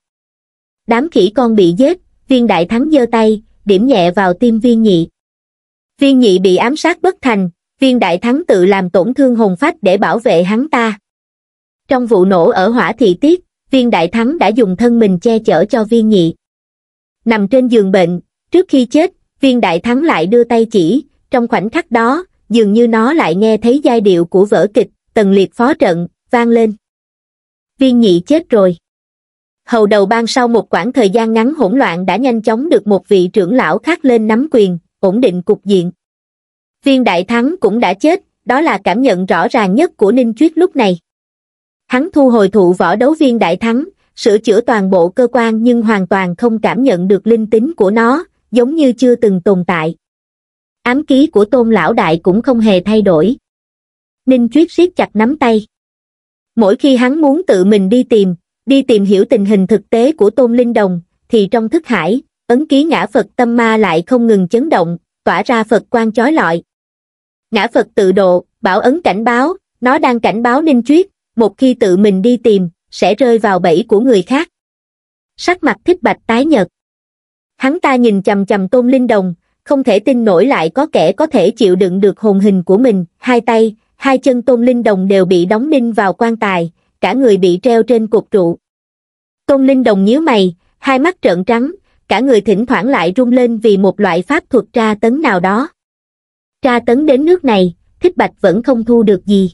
đám khỉ con bị giết viên đại thắng giơ tay điểm nhẹ vào tim viên nhị viên nhị bị ám sát bất thành viên đại thắng tự làm tổn thương hồn phách để bảo vệ hắn ta trong vụ nổ ở hỏa thị tiết viên đại thắng đã dùng thân mình che chở cho viên nhị. Nằm trên giường bệnh, trước khi chết, viên đại thắng lại đưa tay chỉ, trong khoảnh khắc đó, dường như nó lại nghe thấy giai điệu của vở kịch, tần liệt phó trận, vang lên. Viên nhị chết rồi. Hầu đầu ban sau một khoảng thời gian ngắn hỗn loạn đã nhanh chóng được một vị trưởng lão khác lên nắm quyền, ổn định cục diện. Viên đại thắng cũng đã chết, đó là cảm nhận rõ ràng nhất của Ninh Chuyết lúc này. Hắn thu hồi thụ võ đấu viên đại thắng, sửa chữa toàn bộ cơ quan nhưng hoàn toàn không cảm nhận được linh tính của nó, giống như chưa từng tồn tại. Ám ký của tôn lão đại cũng không hề thay đổi. Ninh Chuyết siết chặt nắm tay. Mỗi khi hắn muốn tự mình đi tìm, đi tìm hiểu tình hình thực tế của tôn linh đồng, thì trong thức hải, ấn ký ngã Phật tâm ma lại không ngừng chấn động, tỏa ra Phật quan chói lọi. Ngã Phật tự độ, bảo ấn cảnh báo, nó đang cảnh báo Ninh Chuyết, một khi tự mình đi tìm, sẽ rơi vào bẫy của người khác. Sắc mặt thích bạch tái nhật. Hắn ta nhìn chầm chầm tôn linh đồng, không thể tin nổi lại có kẻ có thể chịu đựng được hồn hình của mình, hai tay, hai chân tôn linh đồng đều bị đóng đinh vào quan tài, cả người bị treo trên cột trụ. Tôn linh đồng nhíu mày, hai mắt trợn trắng, cả người thỉnh thoảng lại rung lên vì một loại pháp thuật tra tấn nào đó. Tra tấn đến nước này, thích bạch vẫn không thu được gì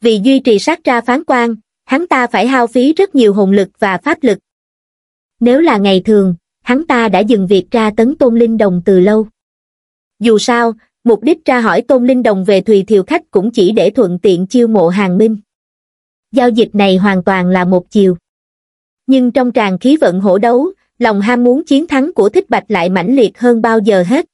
vì duy trì sát tra phán quan, hắn ta phải hao phí rất nhiều hồn lực và pháp lực. Nếu là ngày thường, hắn ta đã dừng việc tra tấn Tôn Linh Đồng từ lâu. Dù sao, mục đích tra hỏi Tôn Linh Đồng về Thùy Thiều Khách cũng chỉ để thuận tiện chiêu mộ hàng minh. Giao dịch này hoàn toàn là một chiều. Nhưng trong tràn khí vận hổ đấu, lòng ham muốn chiến thắng của Thích Bạch lại mãnh liệt hơn bao giờ hết.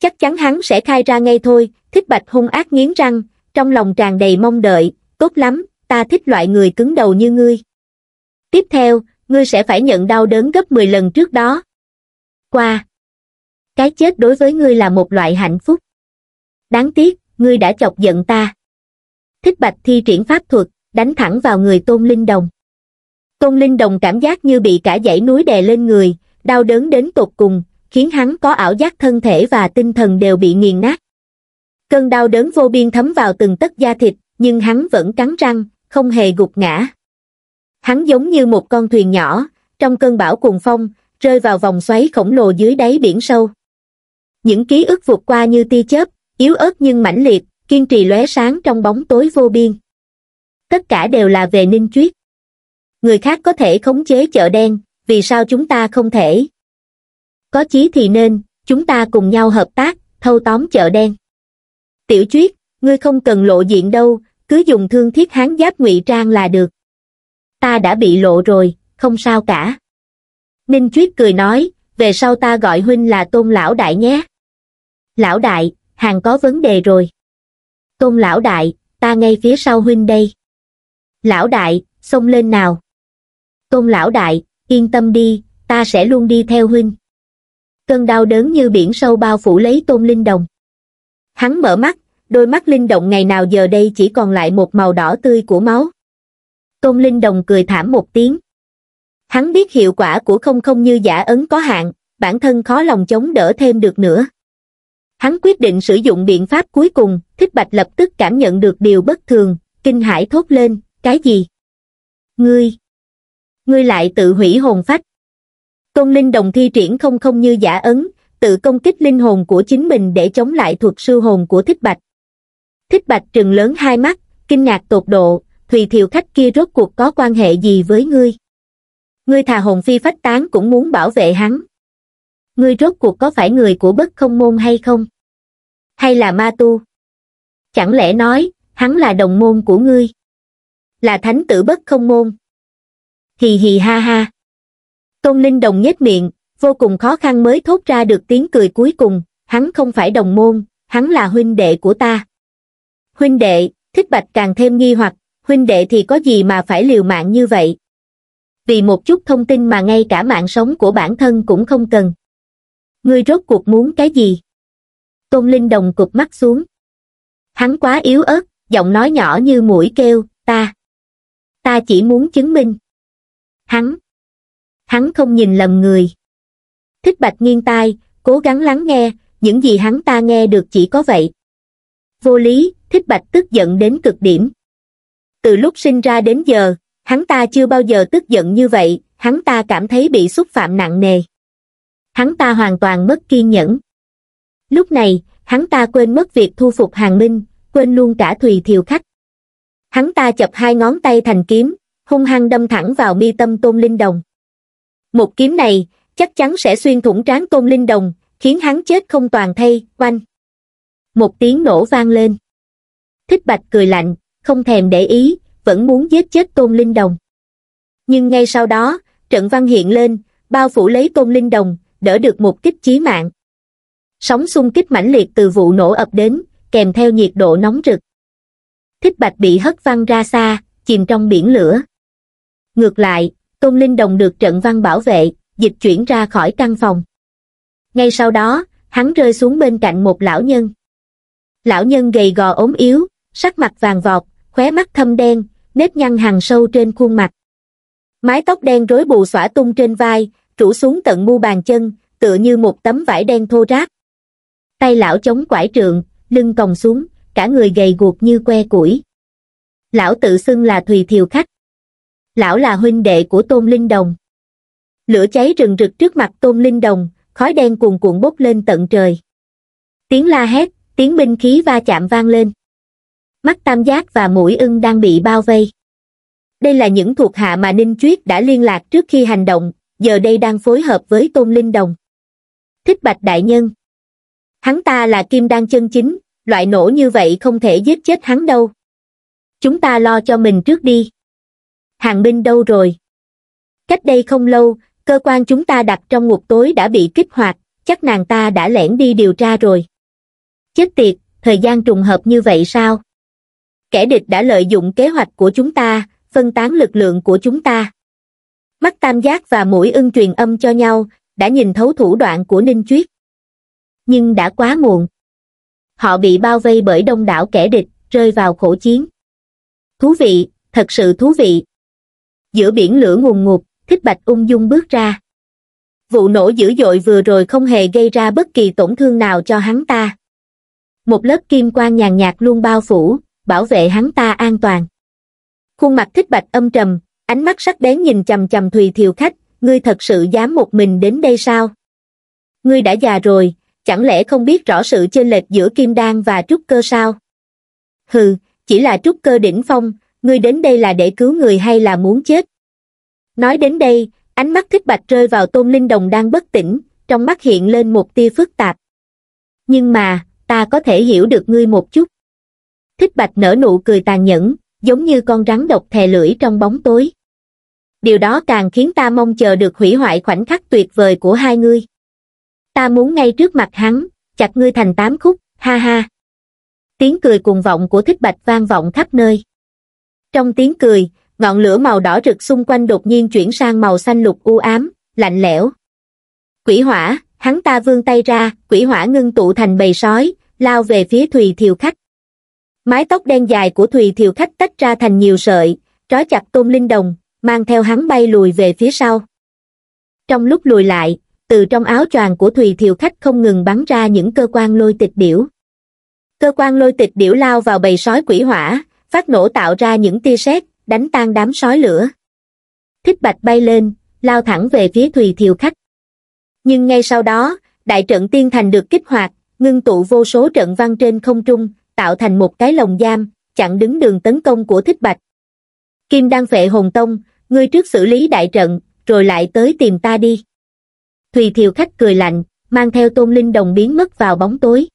Chắc chắn hắn sẽ khai ra ngay thôi, Thích Bạch hung ác nghiến răng, trong lòng tràn đầy mong đợi, tốt lắm, ta thích loại người cứng đầu như ngươi. Tiếp theo, ngươi sẽ phải nhận đau đớn gấp 10 lần trước đó. Qua. Cái chết đối với ngươi là một loại hạnh phúc. Đáng tiếc, ngươi đã chọc giận ta. Thích Bạch thi triển pháp thuật, đánh thẳng vào người Tôn Linh Đồng. Tôn Linh Đồng cảm giác như bị cả dãy núi đè lên người, đau đớn đến tột cùng, khiến hắn có ảo giác thân thể và tinh thần đều bị nghiền nát cơn đau đớn vô biên thấm vào từng tấc da thịt nhưng hắn vẫn cắn răng không hề gục ngã hắn giống như một con thuyền nhỏ trong cơn bão cuồng phong rơi vào vòng xoáy khổng lồ dưới đáy biển sâu những ký ức vụt qua như tia chớp yếu ớt nhưng mãnh liệt kiên trì lóe sáng trong bóng tối vô biên tất cả đều là về ninh chuyết người khác có thể khống chế chợ đen vì sao chúng ta không thể có chí thì nên chúng ta cùng nhau hợp tác thâu tóm chợ đen tiểu Triết, ngươi không cần lộ diện đâu, cứ dùng thương thiết hán giáp ngụy trang là được. Ta đã bị lộ rồi, không sao cả. Ninh Triết cười nói, về sau ta gọi huynh là tôn lão đại nhé. Lão đại, hàng có vấn đề rồi. Tôn lão đại, ta ngay phía sau huynh đây. Lão đại, xông lên nào. Tôn lão đại, yên tâm đi, ta sẽ luôn đi theo huynh. Cơn đau đớn như biển sâu bao phủ lấy tôn linh đồng. Hắn mở mắt, đôi mắt linh động ngày nào giờ đây chỉ còn lại một màu đỏ tươi của máu. Tôn linh đồng cười thảm một tiếng. Hắn biết hiệu quả của không không như giả ấn có hạn, bản thân khó lòng chống đỡ thêm được nữa. Hắn quyết định sử dụng biện pháp cuối cùng, thích bạch lập tức cảm nhận được điều bất thường, kinh hãi thốt lên, cái gì? Ngươi! Ngươi lại tự hủy hồn phách. Tôn linh đồng thi triển không không như giả ấn, tự công kích linh hồn của chính mình để chống lại thuật sư hồn của Thích Bạch. Thích Bạch trừng lớn hai mắt, kinh ngạc tột độ, Thùy Thiều khách kia rốt cuộc có quan hệ gì với ngươi? Ngươi thà hồn phi phách tán cũng muốn bảo vệ hắn. Ngươi rốt cuộc có phải người của bất không môn hay không? Hay là ma tu? Chẳng lẽ nói, hắn là đồng môn của ngươi? Là thánh tử bất không môn? Hì hì ha ha. Tôn Linh Đồng nhếch miệng, vô cùng khó khăn mới thốt ra được tiếng cười cuối cùng, hắn không phải đồng môn, hắn là huynh đệ của ta. Huynh đệ, thích bạch càng thêm nghi hoặc, huynh đệ thì có gì mà phải liều mạng như vậy? Vì một chút thông tin mà ngay cả mạng sống của bản thân cũng không cần. Ngươi rốt cuộc muốn cái gì? Tôn Linh Đồng cụp mắt xuống. Hắn quá yếu ớt, giọng nói nhỏ như mũi kêu, ta. Ta chỉ muốn chứng minh. Hắn. Hắn không nhìn lầm người thích bạch nghiêng tai cố gắng lắng nghe những gì hắn ta nghe được chỉ có vậy vô lý thích bạch tức giận đến cực điểm từ lúc sinh ra đến giờ hắn ta chưa bao giờ tức giận như vậy hắn ta cảm thấy bị xúc phạm nặng nề hắn ta hoàn toàn mất kiên nhẫn lúc này hắn ta quên mất việc thu phục hàng minh quên luôn cả thùy thiều khách hắn ta chập hai ngón tay thành kiếm hung hăng đâm thẳng vào mi tâm tôn linh đồng một kiếm này chắc chắn sẽ xuyên thủng trán tôn linh đồng khiến hắn chết không toàn thây oanh một tiếng nổ vang lên thích bạch cười lạnh không thèm để ý vẫn muốn giết chết tôn linh đồng nhưng ngay sau đó trận văn hiện lên bao phủ lấy tôn linh đồng đỡ được một kích chí mạng sóng xung kích mãnh liệt từ vụ nổ ập đến kèm theo nhiệt độ nóng rực thích bạch bị hất văng ra xa chìm trong biển lửa ngược lại tôn linh đồng được trận văn bảo vệ dịch chuyển ra khỏi căn phòng. Ngay sau đó, hắn rơi xuống bên cạnh một lão nhân. Lão nhân gầy gò ốm yếu, sắc mặt vàng vọt, khóe mắt thâm đen, nếp nhăn hàng sâu trên khuôn mặt. Mái tóc đen rối bù xõa tung trên vai, rủ xuống tận mu bàn chân, tựa như một tấm vải đen thô ráp. Tay lão chống quải trượng, lưng còng xuống, cả người gầy guộc như que củi. Lão tự xưng là Thùy Thiều Khách. Lão là huynh đệ của Tôn Linh Đồng lửa cháy rừng rực trước mặt tôn linh đồng khói đen cuồn cuộn bốc lên tận trời tiếng la hét tiếng binh khí va chạm vang lên mắt tam giác và mũi ưng đang bị bao vây đây là những thuộc hạ mà ninh chuyết đã liên lạc trước khi hành động giờ đây đang phối hợp với tôn linh đồng thích bạch đại nhân hắn ta là kim đan chân chính loại nổ như vậy không thể giết chết hắn đâu chúng ta lo cho mình trước đi hàng binh đâu rồi cách đây không lâu cơ quan chúng ta đặt trong ngục tối đã bị kích hoạt chắc nàng ta đã lẻn đi điều tra rồi chết tiệt thời gian trùng hợp như vậy sao kẻ địch đã lợi dụng kế hoạch của chúng ta phân tán lực lượng của chúng ta mắt tam giác và mũi ưng truyền âm cho nhau đã nhìn thấu thủ đoạn của ninh chuyết nhưng đã quá muộn họ bị bao vây bởi đông đảo kẻ địch rơi vào khổ chiến thú vị thật sự thú vị giữa biển lửa ngùn ngụt thích bạch ung dung bước ra vụ nổ dữ dội vừa rồi không hề gây ra bất kỳ tổn thương nào cho hắn ta một lớp kim quang nhàn nhạt luôn bao phủ bảo vệ hắn ta an toàn khuôn mặt thích bạch âm trầm ánh mắt sắc bén nhìn chằm chằm thùy thiều khách ngươi thật sự dám một mình đến đây sao ngươi đã già rồi chẳng lẽ không biết rõ sự chênh lệch giữa kim đan và trúc cơ sao hừ chỉ là trúc cơ đỉnh phong ngươi đến đây là để cứu người hay là muốn chết nói đến đây ánh mắt thích bạch rơi vào tôn linh đồng đang bất tỉnh trong mắt hiện lên một tia phức tạp nhưng mà ta có thể hiểu được ngươi một chút thích bạch nở nụ cười tàn nhẫn giống như con rắn độc thè lưỡi trong bóng tối điều đó càng khiến ta mong chờ được hủy hoại khoảnh khắc tuyệt vời của hai ngươi ta muốn ngay trước mặt hắn chặt ngươi thành tám khúc ha ha tiếng cười cuồng vọng của thích bạch vang vọng khắp nơi trong tiếng cười ngọn lửa màu đỏ rực xung quanh đột nhiên chuyển sang màu xanh lục u ám, lạnh lẽo. Quỷ hỏa, hắn ta vươn tay ra, quỷ hỏa ngưng tụ thành bầy sói, lao về phía Thùy Thiều Khách. Mái tóc đen dài của Thùy Thiều Khách tách ra thành nhiều sợi, trói chặt tôm Linh Đồng, mang theo hắn bay lùi về phía sau. Trong lúc lùi lại, từ trong áo choàng của Thùy Thiều Khách không ngừng bắn ra những cơ quan lôi tịch điểu. Cơ quan lôi tịch điểu lao vào bầy sói quỷ hỏa, phát nổ tạo ra những tia sét, đánh tan đám sói lửa. Thích bạch bay lên, lao thẳng về phía Thùy Thiều Khách. Nhưng ngay sau đó, đại trận tiên thành được kích hoạt, ngưng tụ vô số trận văn trên không trung, tạo thành một cái lồng giam, chặn đứng đường tấn công của Thích Bạch. Kim đang phệ hồn tông, ngươi trước xử lý đại trận, rồi lại tới tìm ta đi. Thùy Thiều Khách cười lạnh, mang theo tôn linh đồng biến mất vào bóng tối.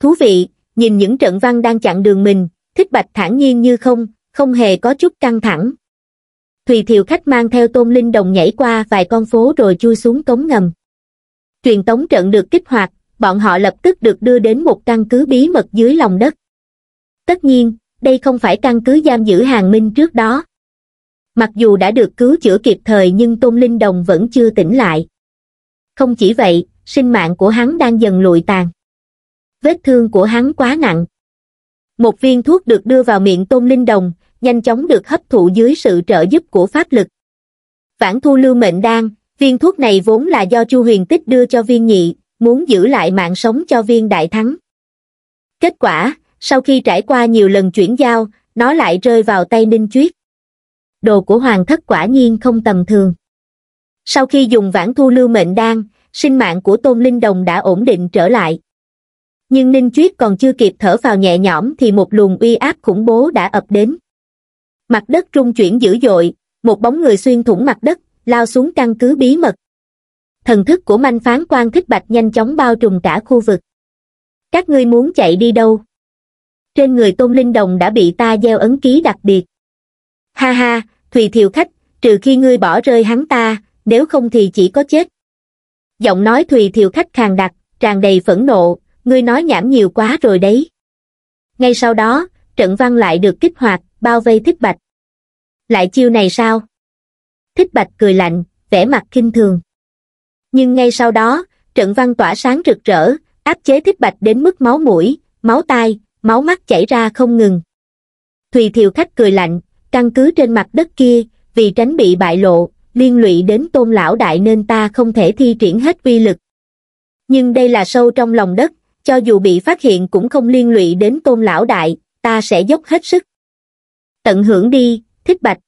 Thú vị, nhìn những trận văn đang chặn đường mình, Thích Bạch thản nhiên như không, không hề có chút căng thẳng thùy thiều khách mang theo tôn linh đồng nhảy qua vài con phố rồi chui xuống cống ngầm truyền tống trận được kích hoạt bọn họ lập tức được đưa đến một căn cứ bí mật dưới lòng đất tất nhiên đây không phải căn cứ giam giữ hàng minh trước đó mặc dù đã được cứu chữa kịp thời nhưng tôn linh đồng vẫn chưa tỉnh lại không chỉ vậy sinh mạng của hắn đang dần lụi tàn vết thương của hắn quá nặng một viên thuốc được đưa vào miệng tôn linh đồng nhanh chóng được hấp thụ dưới sự trợ giúp của pháp lực. Vãn thu lưu mệnh đan, viên thuốc này vốn là do Chu Huyền Tích đưa cho viên nhị, muốn giữ lại mạng sống cho viên đại thắng. Kết quả, sau khi trải qua nhiều lần chuyển giao, nó lại rơi vào tay Ninh Chuyết. Đồ của Hoàng thất quả nhiên không tầm thường. Sau khi dùng vãn thu lưu mệnh đan, sinh mạng của Tôn Linh Đồng đã ổn định trở lại. Nhưng Ninh Chuyết còn chưa kịp thở vào nhẹ nhõm thì một luồng uy áp khủng bố đã ập đến mặt đất rung chuyển dữ dội một bóng người xuyên thủng mặt đất lao xuống căn cứ bí mật thần thức của manh phán quan thích bạch nhanh chóng bao trùm cả khu vực các ngươi muốn chạy đi đâu trên người tôn linh đồng đã bị ta gieo ấn ký đặc biệt ha ha thùy thiều khách trừ khi ngươi bỏ rơi hắn ta nếu không thì chỉ có chết giọng nói thùy thiều khách khàn đặc tràn đầy phẫn nộ ngươi nói nhảm nhiều quá rồi đấy ngay sau đó trận văn lại được kích hoạt bao vây thích bạch lại chiêu này sao thích bạch cười lạnh vẻ mặt kinh thường nhưng ngay sau đó trận văn tỏa sáng rực rỡ áp chế thích bạch đến mức máu mũi máu tai máu mắt chảy ra không ngừng thùy thiều khách cười lạnh căn cứ trên mặt đất kia vì tránh bị bại lộ liên lụy đến tôn lão đại nên ta không thể thi triển hết uy lực nhưng đây là sâu trong lòng đất cho dù bị phát hiện cũng không liên lụy đến tôn lão đại ta sẽ dốc hết sức tận hưởng đi thích bạch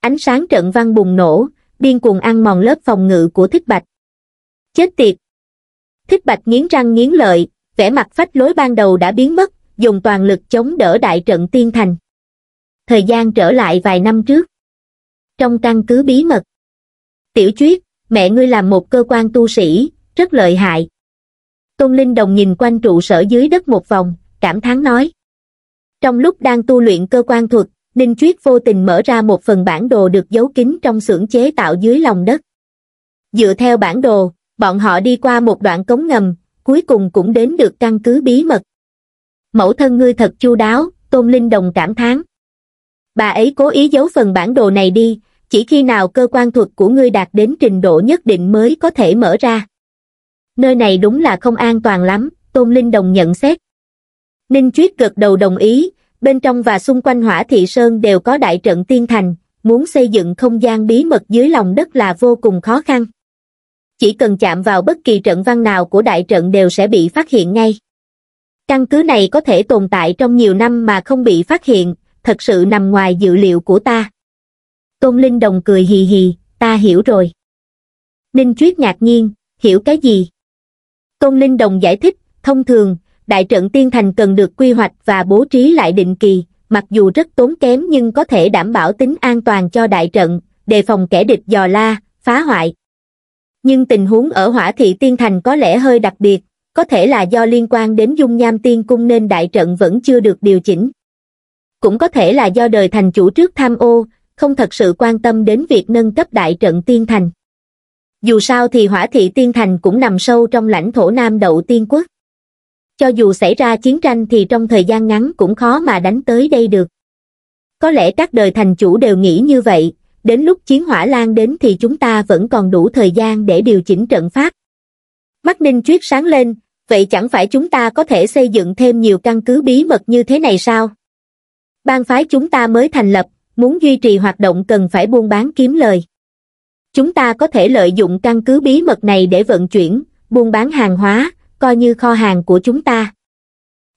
ánh sáng trận văn bùng nổ điên cuồng ăn mòn lớp phòng ngự của thích bạch chết tiệt thích bạch nghiến răng nghiến lợi vẻ mặt phách lối ban đầu đã biến mất dùng toàn lực chống đỡ đại trận tiên thành thời gian trở lại vài năm trước trong căn cứ bí mật tiểu chuyết mẹ ngươi làm một cơ quan tu sĩ rất lợi hại tôn linh đồng nhìn quanh trụ sở dưới đất một vòng cảm thán nói trong lúc đang tu luyện cơ quan thuật ninh chuyết vô tình mở ra một phần bản đồ được giấu kín trong xưởng chế tạo dưới lòng đất dựa theo bản đồ bọn họ đi qua một đoạn cống ngầm cuối cùng cũng đến được căn cứ bí mật mẫu thân ngươi thật chu đáo tôn linh đồng cảm thán bà ấy cố ý giấu phần bản đồ này đi chỉ khi nào cơ quan thuật của ngươi đạt đến trình độ nhất định mới có thể mở ra nơi này đúng là không an toàn lắm tôn linh đồng nhận xét Ninh Chuyết gật đầu đồng ý, bên trong và xung quanh hỏa thị sơn đều có đại trận tiên thành, muốn xây dựng không gian bí mật dưới lòng đất là vô cùng khó khăn. Chỉ cần chạm vào bất kỳ trận văn nào của đại trận đều sẽ bị phát hiện ngay. Căn cứ này có thể tồn tại trong nhiều năm mà không bị phát hiện, thật sự nằm ngoài dự liệu của ta. Tôn Linh Đồng cười hì hì, ta hiểu rồi. Ninh Chuyết ngạc nhiên, hiểu cái gì? Tôn Linh Đồng giải thích, thông thường, đại trận tiên thành cần được quy hoạch và bố trí lại định kỳ, mặc dù rất tốn kém nhưng có thể đảm bảo tính an toàn cho đại trận, đề phòng kẻ địch dò la, phá hoại. Nhưng tình huống ở hỏa thị tiên thành có lẽ hơi đặc biệt, có thể là do liên quan đến dung nham tiên cung nên đại trận vẫn chưa được điều chỉnh. Cũng có thể là do đời thành chủ trước tham ô, không thật sự quan tâm đến việc nâng cấp đại trận tiên thành. Dù sao thì hỏa thị tiên thành cũng nằm sâu trong lãnh thổ Nam Đậu Tiên Quốc cho dù xảy ra chiến tranh thì trong thời gian ngắn cũng khó mà đánh tới đây được. Có lẽ các đời thành chủ đều nghĩ như vậy, đến lúc chiến hỏa lan đến thì chúng ta vẫn còn đủ thời gian để điều chỉnh trận pháp. Mắt Ninh Chuyết sáng lên, vậy chẳng phải chúng ta có thể xây dựng thêm nhiều căn cứ bí mật như thế này sao? Ban phái chúng ta mới thành lập, muốn duy trì hoạt động cần phải buôn bán kiếm lời. Chúng ta có thể lợi dụng căn cứ bí mật này để vận chuyển, buôn bán hàng hóa, coi như kho hàng của chúng ta.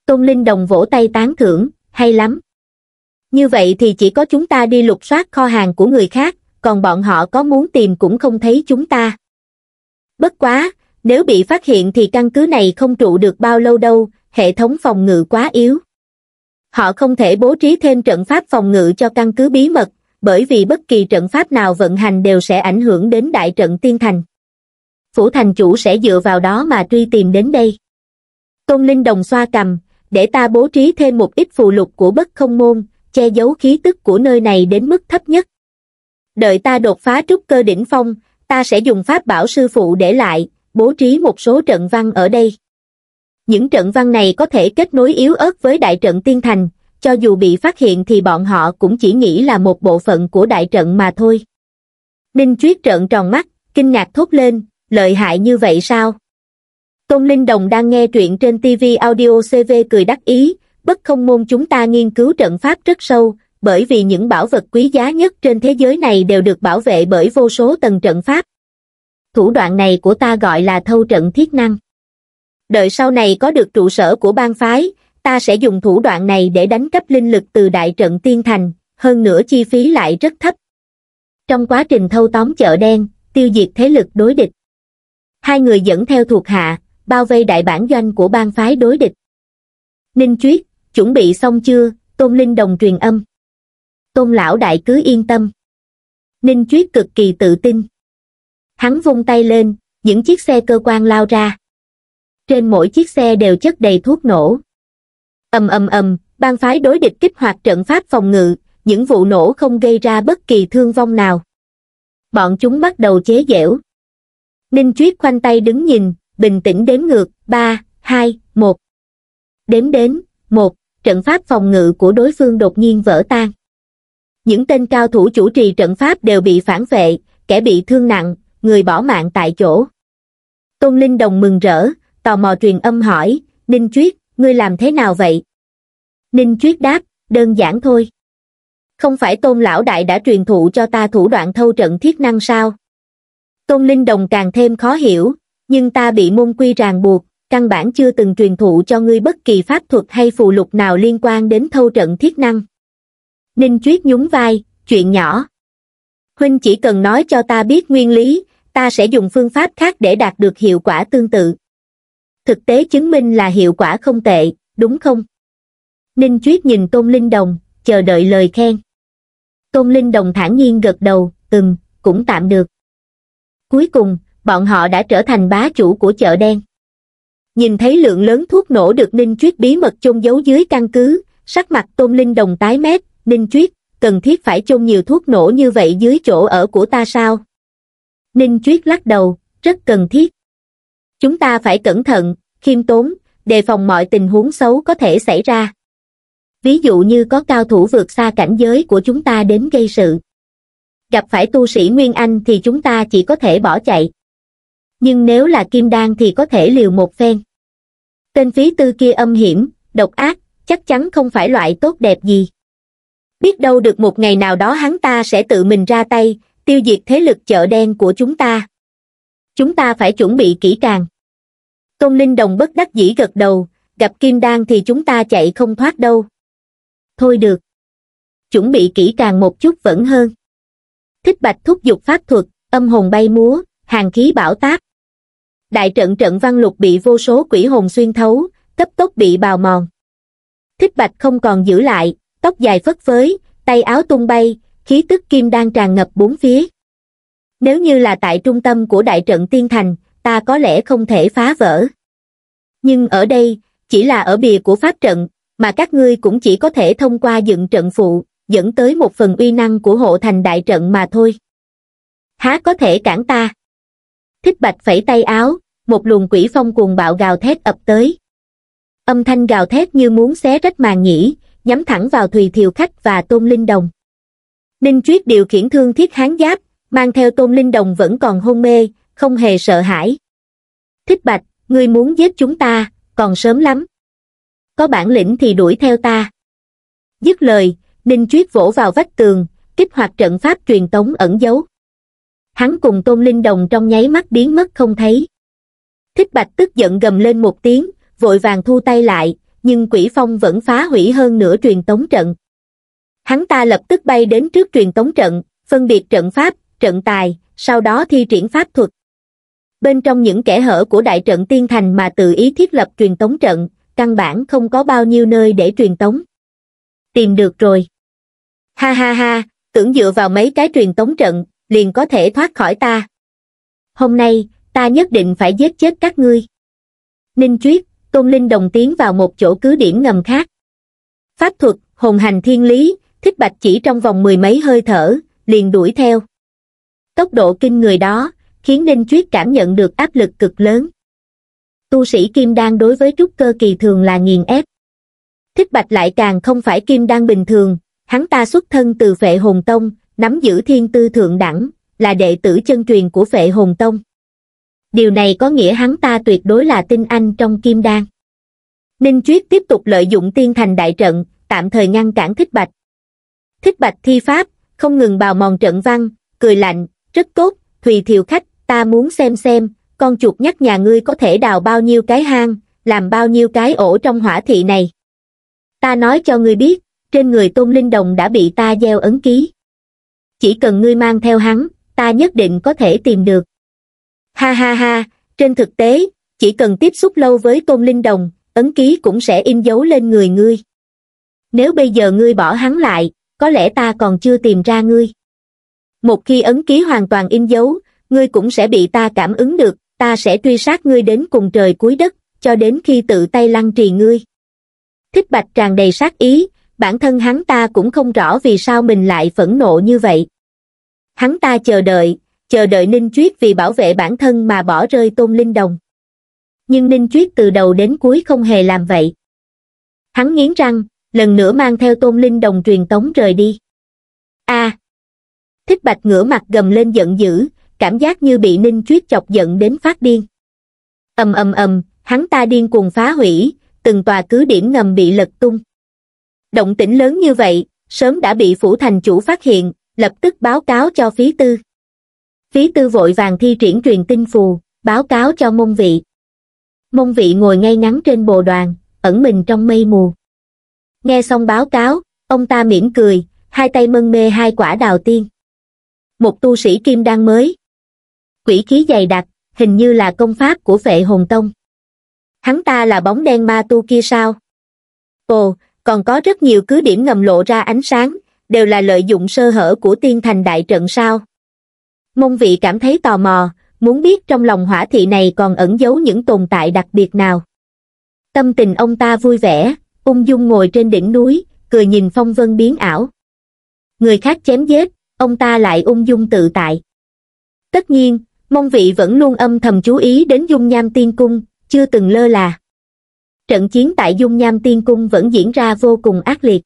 Tôn Linh Đồng vỗ tay tán thưởng, hay lắm. Như vậy thì chỉ có chúng ta đi lục soát kho hàng của người khác, còn bọn họ có muốn tìm cũng không thấy chúng ta. Bất quá, nếu bị phát hiện thì căn cứ này không trụ được bao lâu đâu, hệ thống phòng ngự quá yếu. Họ không thể bố trí thêm trận pháp phòng ngự cho căn cứ bí mật, bởi vì bất kỳ trận pháp nào vận hành đều sẽ ảnh hưởng đến đại trận tiên thành phủ thành chủ sẽ dựa vào đó mà truy tìm đến đây tôn linh đồng xoa cầm để ta bố trí thêm một ít phù lục của bất không môn che giấu khí tức của nơi này đến mức thấp nhất đợi ta đột phá trúc cơ đỉnh phong ta sẽ dùng pháp bảo sư phụ để lại bố trí một số trận văn ở đây những trận văn này có thể kết nối yếu ớt với đại trận tiên thành cho dù bị phát hiện thì bọn họ cũng chỉ nghĩ là một bộ phận của đại trận mà thôi ninh chuyết trợn tròn mắt kinh ngạc thốt lên lợi hại như vậy sao? Tôn Linh Đồng đang nghe truyện trên TV Audio CV cười đắc ý, bất không môn chúng ta nghiên cứu trận pháp rất sâu, bởi vì những bảo vật quý giá nhất trên thế giới này đều được bảo vệ bởi vô số tầng trận pháp. Thủ đoạn này của ta gọi là thâu trận thiết năng. Đợi sau này có được trụ sở của bang phái, ta sẽ dùng thủ đoạn này để đánh cấp linh lực từ đại trận tiên thành, hơn nữa chi phí lại rất thấp. Trong quá trình thâu tóm chợ đen, tiêu diệt thế lực đối địch hai người dẫn theo thuộc hạ, bao vây đại bản doanh của bang phái đối địch. Ninh Chuyết, chuẩn bị xong chưa, Tôn Linh Đồng truyền âm. Tôn lão đại cứ yên tâm. Ninh Chuyết cực kỳ tự tin. Hắn vung tay lên, những chiếc xe cơ quan lao ra. Trên mỗi chiếc xe đều chất đầy thuốc nổ. ầm ầm ầm, bang phái đối địch kích hoạt trận pháp phòng ngự, những vụ nổ không gây ra bất kỳ thương vong nào. Bọn chúng bắt đầu chế dẻo. Ninh Chuyết khoanh tay đứng nhìn, bình tĩnh đếm ngược, ba, hai, một. Đếm đến, một, trận pháp phòng ngự của đối phương đột nhiên vỡ tan. Những tên cao thủ chủ trì trận pháp đều bị phản vệ, kẻ bị thương nặng, người bỏ mạng tại chỗ. Tôn Linh Đồng mừng rỡ, tò mò truyền âm hỏi, Ninh Chuyết, ngươi làm thế nào vậy? Ninh Chuyết đáp, đơn giản thôi. Không phải Tôn Lão Đại đã truyền thụ cho ta thủ đoạn thâu trận thiết năng sao? Tôn Linh Đồng càng thêm khó hiểu, nhưng ta bị môn quy ràng buộc, căn bản chưa từng truyền thụ cho ngươi bất kỳ pháp thuật hay phù lục nào liên quan đến thâu trận thiết năng. Ninh Chuyết nhún vai, chuyện nhỏ. Huynh chỉ cần nói cho ta biết nguyên lý, ta sẽ dùng phương pháp khác để đạt được hiệu quả tương tự. Thực tế chứng minh là hiệu quả không tệ, đúng không? Ninh Chuyết nhìn Tôn Linh Đồng, chờ đợi lời khen. Tôn Linh Đồng thản nhiên gật đầu, ừm, cũng tạm được cuối cùng bọn họ đã trở thành bá chủ của chợ đen nhìn thấy lượng lớn thuốc nổ được ninh chuyết bí mật chôn giấu dưới căn cứ sắc mặt tôn linh đồng tái mét ninh chuyết cần thiết phải chôn nhiều thuốc nổ như vậy dưới chỗ ở của ta sao ninh chuyết lắc đầu rất cần thiết chúng ta phải cẩn thận khiêm tốn đề phòng mọi tình huống xấu có thể xảy ra ví dụ như có cao thủ vượt xa cảnh giới của chúng ta đến gây sự gặp phải tu sĩ Nguyên Anh thì chúng ta chỉ có thể bỏ chạy. Nhưng nếu là kim đan thì có thể liều một phen. Tên phí tư kia âm hiểm, độc ác, chắc chắn không phải loại tốt đẹp gì. Biết đâu được một ngày nào đó hắn ta sẽ tự mình ra tay, tiêu diệt thế lực chợ đen của chúng ta. Chúng ta phải chuẩn bị kỹ càng. Tôn Linh Đồng bất đắc dĩ gật đầu, gặp Kim Đan thì chúng ta chạy không thoát đâu. Thôi được. Chuẩn bị kỹ càng một chút vẫn hơn kích bạch thúc dục pháp thuật âm hồn bay múa hàng khí bảo tác. đại trận trận văn lục bị vô số quỷ hồn xuyên thấu cấp tốc bị bào mòn thích bạch không còn giữ lại tóc dài phất phới tay áo tung bay khí tức kim đang tràn ngập bốn phía nếu như là tại trung tâm của đại trận tiên thành ta có lẽ không thể phá vỡ nhưng ở đây chỉ là ở bìa của pháp trận mà các ngươi cũng chỉ có thể thông qua dựng trận phụ dẫn tới một phần uy năng của hộ thành đại trận mà thôi há có thể cản ta thích bạch phẩy tay áo một luồng quỷ phong cuồng bạo gào thét ập tới âm thanh gào thét như muốn xé rách màn nhĩ nhắm thẳng vào thùy thiều khách và tôn linh đồng ninh chuyết điều khiển thương thiết hán giáp mang theo tôn linh đồng vẫn còn hôn mê không hề sợ hãi thích bạch ngươi muốn giết chúng ta còn sớm lắm có bản lĩnh thì đuổi theo ta dứt lời ninh chuyết vỗ vào vách tường kích hoạt trận pháp truyền tống ẩn dấu. hắn cùng tôn linh đồng trong nháy mắt biến mất không thấy thích bạch tức giận gầm lên một tiếng vội vàng thu tay lại nhưng quỷ phong vẫn phá hủy hơn nửa truyền tống trận hắn ta lập tức bay đến trước truyền tống trận phân biệt trận pháp trận tài sau đó thi triển pháp thuật bên trong những kẻ hở của đại trận tiên thành mà tự ý thiết lập truyền tống trận căn bản không có bao nhiêu nơi để truyền tống tìm được rồi Ha ha ha, tưởng dựa vào mấy cái truyền tống trận, liền có thể thoát khỏi ta. Hôm nay, ta nhất định phải giết chết các ngươi. Ninh Chuyết, Tôn Linh đồng tiến vào một chỗ cứ điểm ngầm khác. Pháp thuật, hồn hành thiên lý, thích bạch chỉ trong vòng mười mấy hơi thở, liền đuổi theo. Tốc độ kinh người đó, khiến Ninh Chuyết cảm nhận được áp lực cực lớn. Tu sĩ Kim Đan đối với trúc cơ kỳ thường là nghiền ép. Thích bạch lại càng không phải Kim Đan bình thường, Hắn ta xuất thân từ Phệ Hồn Tông, nắm giữ thiên tư thượng đẳng, là đệ tử chân truyền của Phệ Hồn Tông. Điều này có nghĩa hắn ta tuyệt đối là tinh anh trong kim đan. Ninh Chuyết tiếp tục lợi dụng tiên thành đại trận, tạm thời ngăn cản Thích Bạch. Thích Bạch thi pháp, không ngừng bào mòn trận văn, cười lạnh, rất tốt, Thùy Thiều Khách, ta muốn xem xem, con chuột nhắc nhà ngươi có thể đào bao nhiêu cái hang, làm bao nhiêu cái ổ trong hỏa thị này. Ta nói cho ngươi biết, trên người tôn linh đồng đã bị ta gieo ấn ký chỉ cần ngươi mang theo hắn ta nhất định có thể tìm được ha ha ha trên thực tế chỉ cần tiếp xúc lâu với tôn linh đồng ấn ký cũng sẽ in dấu lên người ngươi nếu bây giờ ngươi bỏ hắn lại có lẽ ta còn chưa tìm ra ngươi một khi ấn ký hoàn toàn in dấu ngươi cũng sẽ bị ta cảm ứng được ta sẽ truy sát ngươi đến cùng trời cuối đất cho đến khi tự tay lăn trì ngươi thích bạch tràn đầy sát ý bản thân hắn ta cũng không rõ vì sao mình lại phẫn nộ như vậy. Hắn ta chờ đợi, chờ đợi Ninh Chuyết vì bảo vệ bản thân mà bỏ rơi Tôn Linh Đồng. Nhưng Ninh Chuyết từ đầu đến cuối không hề làm vậy. Hắn nghiến răng, lần nữa mang theo Tôn Linh Đồng truyền tống rời đi. a Thích Bạch ngửa mặt gầm lên giận dữ, cảm giác như bị Ninh Chuyết chọc giận đến phát điên. ầm ầm ầm, hắn ta điên cuồng phá hủy, từng tòa cứ điểm ngầm bị lật tung. Động tĩnh lớn như vậy, sớm đã bị phủ thành chủ phát hiện, lập tức báo cáo cho phí tư. Phí tư vội vàng thi triển truyền tin phù, báo cáo cho môn vị. Môn vị ngồi ngay ngắn trên bồ đoàn, ẩn mình trong mây mù. Nghe xong báo cáo, ông ta mỉm cười, hai tay mân mê hai quả đào tiên. Một tu sĩ kim đan mới. Quỷ khí dày đặc, hình như là công pháp của vệ hồn tông. Hắn ta là bóng đen ma tu kia sao? Ồ, còn có rất nhiều cứ điểm ngầm lộ ra ánh sáng đều là lợi dụng sơ hở của tiên thành đại trận sao mông vị cảm thấy tò mò muốn biết trong lòng hỏa thị này còn ẩn giấu những tồn tại đặc biệt nào tâm tình ông ta vui vẻ ung dung ngồi trên đỉnh núi cười nhìn phong vân biến ảo người khác chém giết ông ta lại ung dung tự tại tất nhiên mông vị vẫn luôn âm thầm chú ý đến dung nham tiên cung chưa từng lơ là trận chiến tại Dung Nham Tiên Cung vẫn diễn ra vô cùng ác liệt.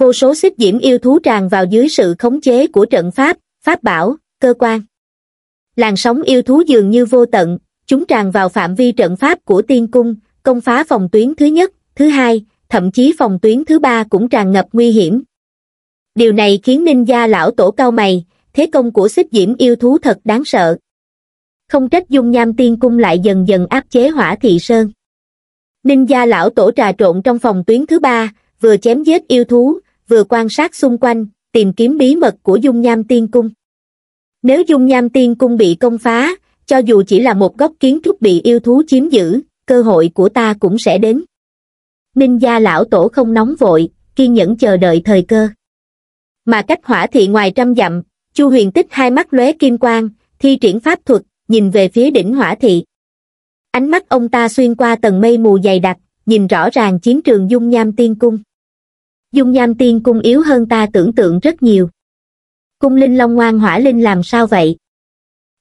Vô số xích diễm yêu thú tràn vào dưới sự khống chế của trận pháp, pháp bảo, cơ quan. Làn sóng yêu thú dường như vô tận, chúng tràn vào phạm vi trận pháp của tiên cung, công phá phòng tuyến thứ nhất, thứ hai, thậm chí phòng tuyến thứ ba cũng tràn ngập nguy hiểm. Điều này khiến ninh gia lão tổ cao mày, thế công của xích diễm yêu thú thật đáng sợ. Không trách dung nham tiên cung lại dần dần áp chế hỏa thị sơn. Ninh gia lão tổ trà trộn trong phòng tuyến thứ ba, vừa chém giết yêu thú, vừa quan sát xung quanh, tìm kiếm bí mật của dung nham tiên cung. Nếu dung nham tiên cung bị công phá, cho dù chỉ là một góc kiến trúc bị yêu thú chiếm giữ, cơ hội của ta cũng sẽ đến. Ninh gia lão tổ không nóng vội, kiên nhẫn chờ đợi thời cơ. Mà cách hỏa thị ngoài trăm dặm, Chu huyền tích hai mắt lóe kim quang, thi triển pháp thuật, nhìn về phía đỉnh hỏa thị ánh mắt ông ta xuyên qua tầng mây mù dày đặc nhìn rõ ràng chiến trường dung nham tiên cung dung nham tiên cung yếu hơn ta tưởng tượng rất nhiều cung linh long ngoan hỏa linh làm sao vậy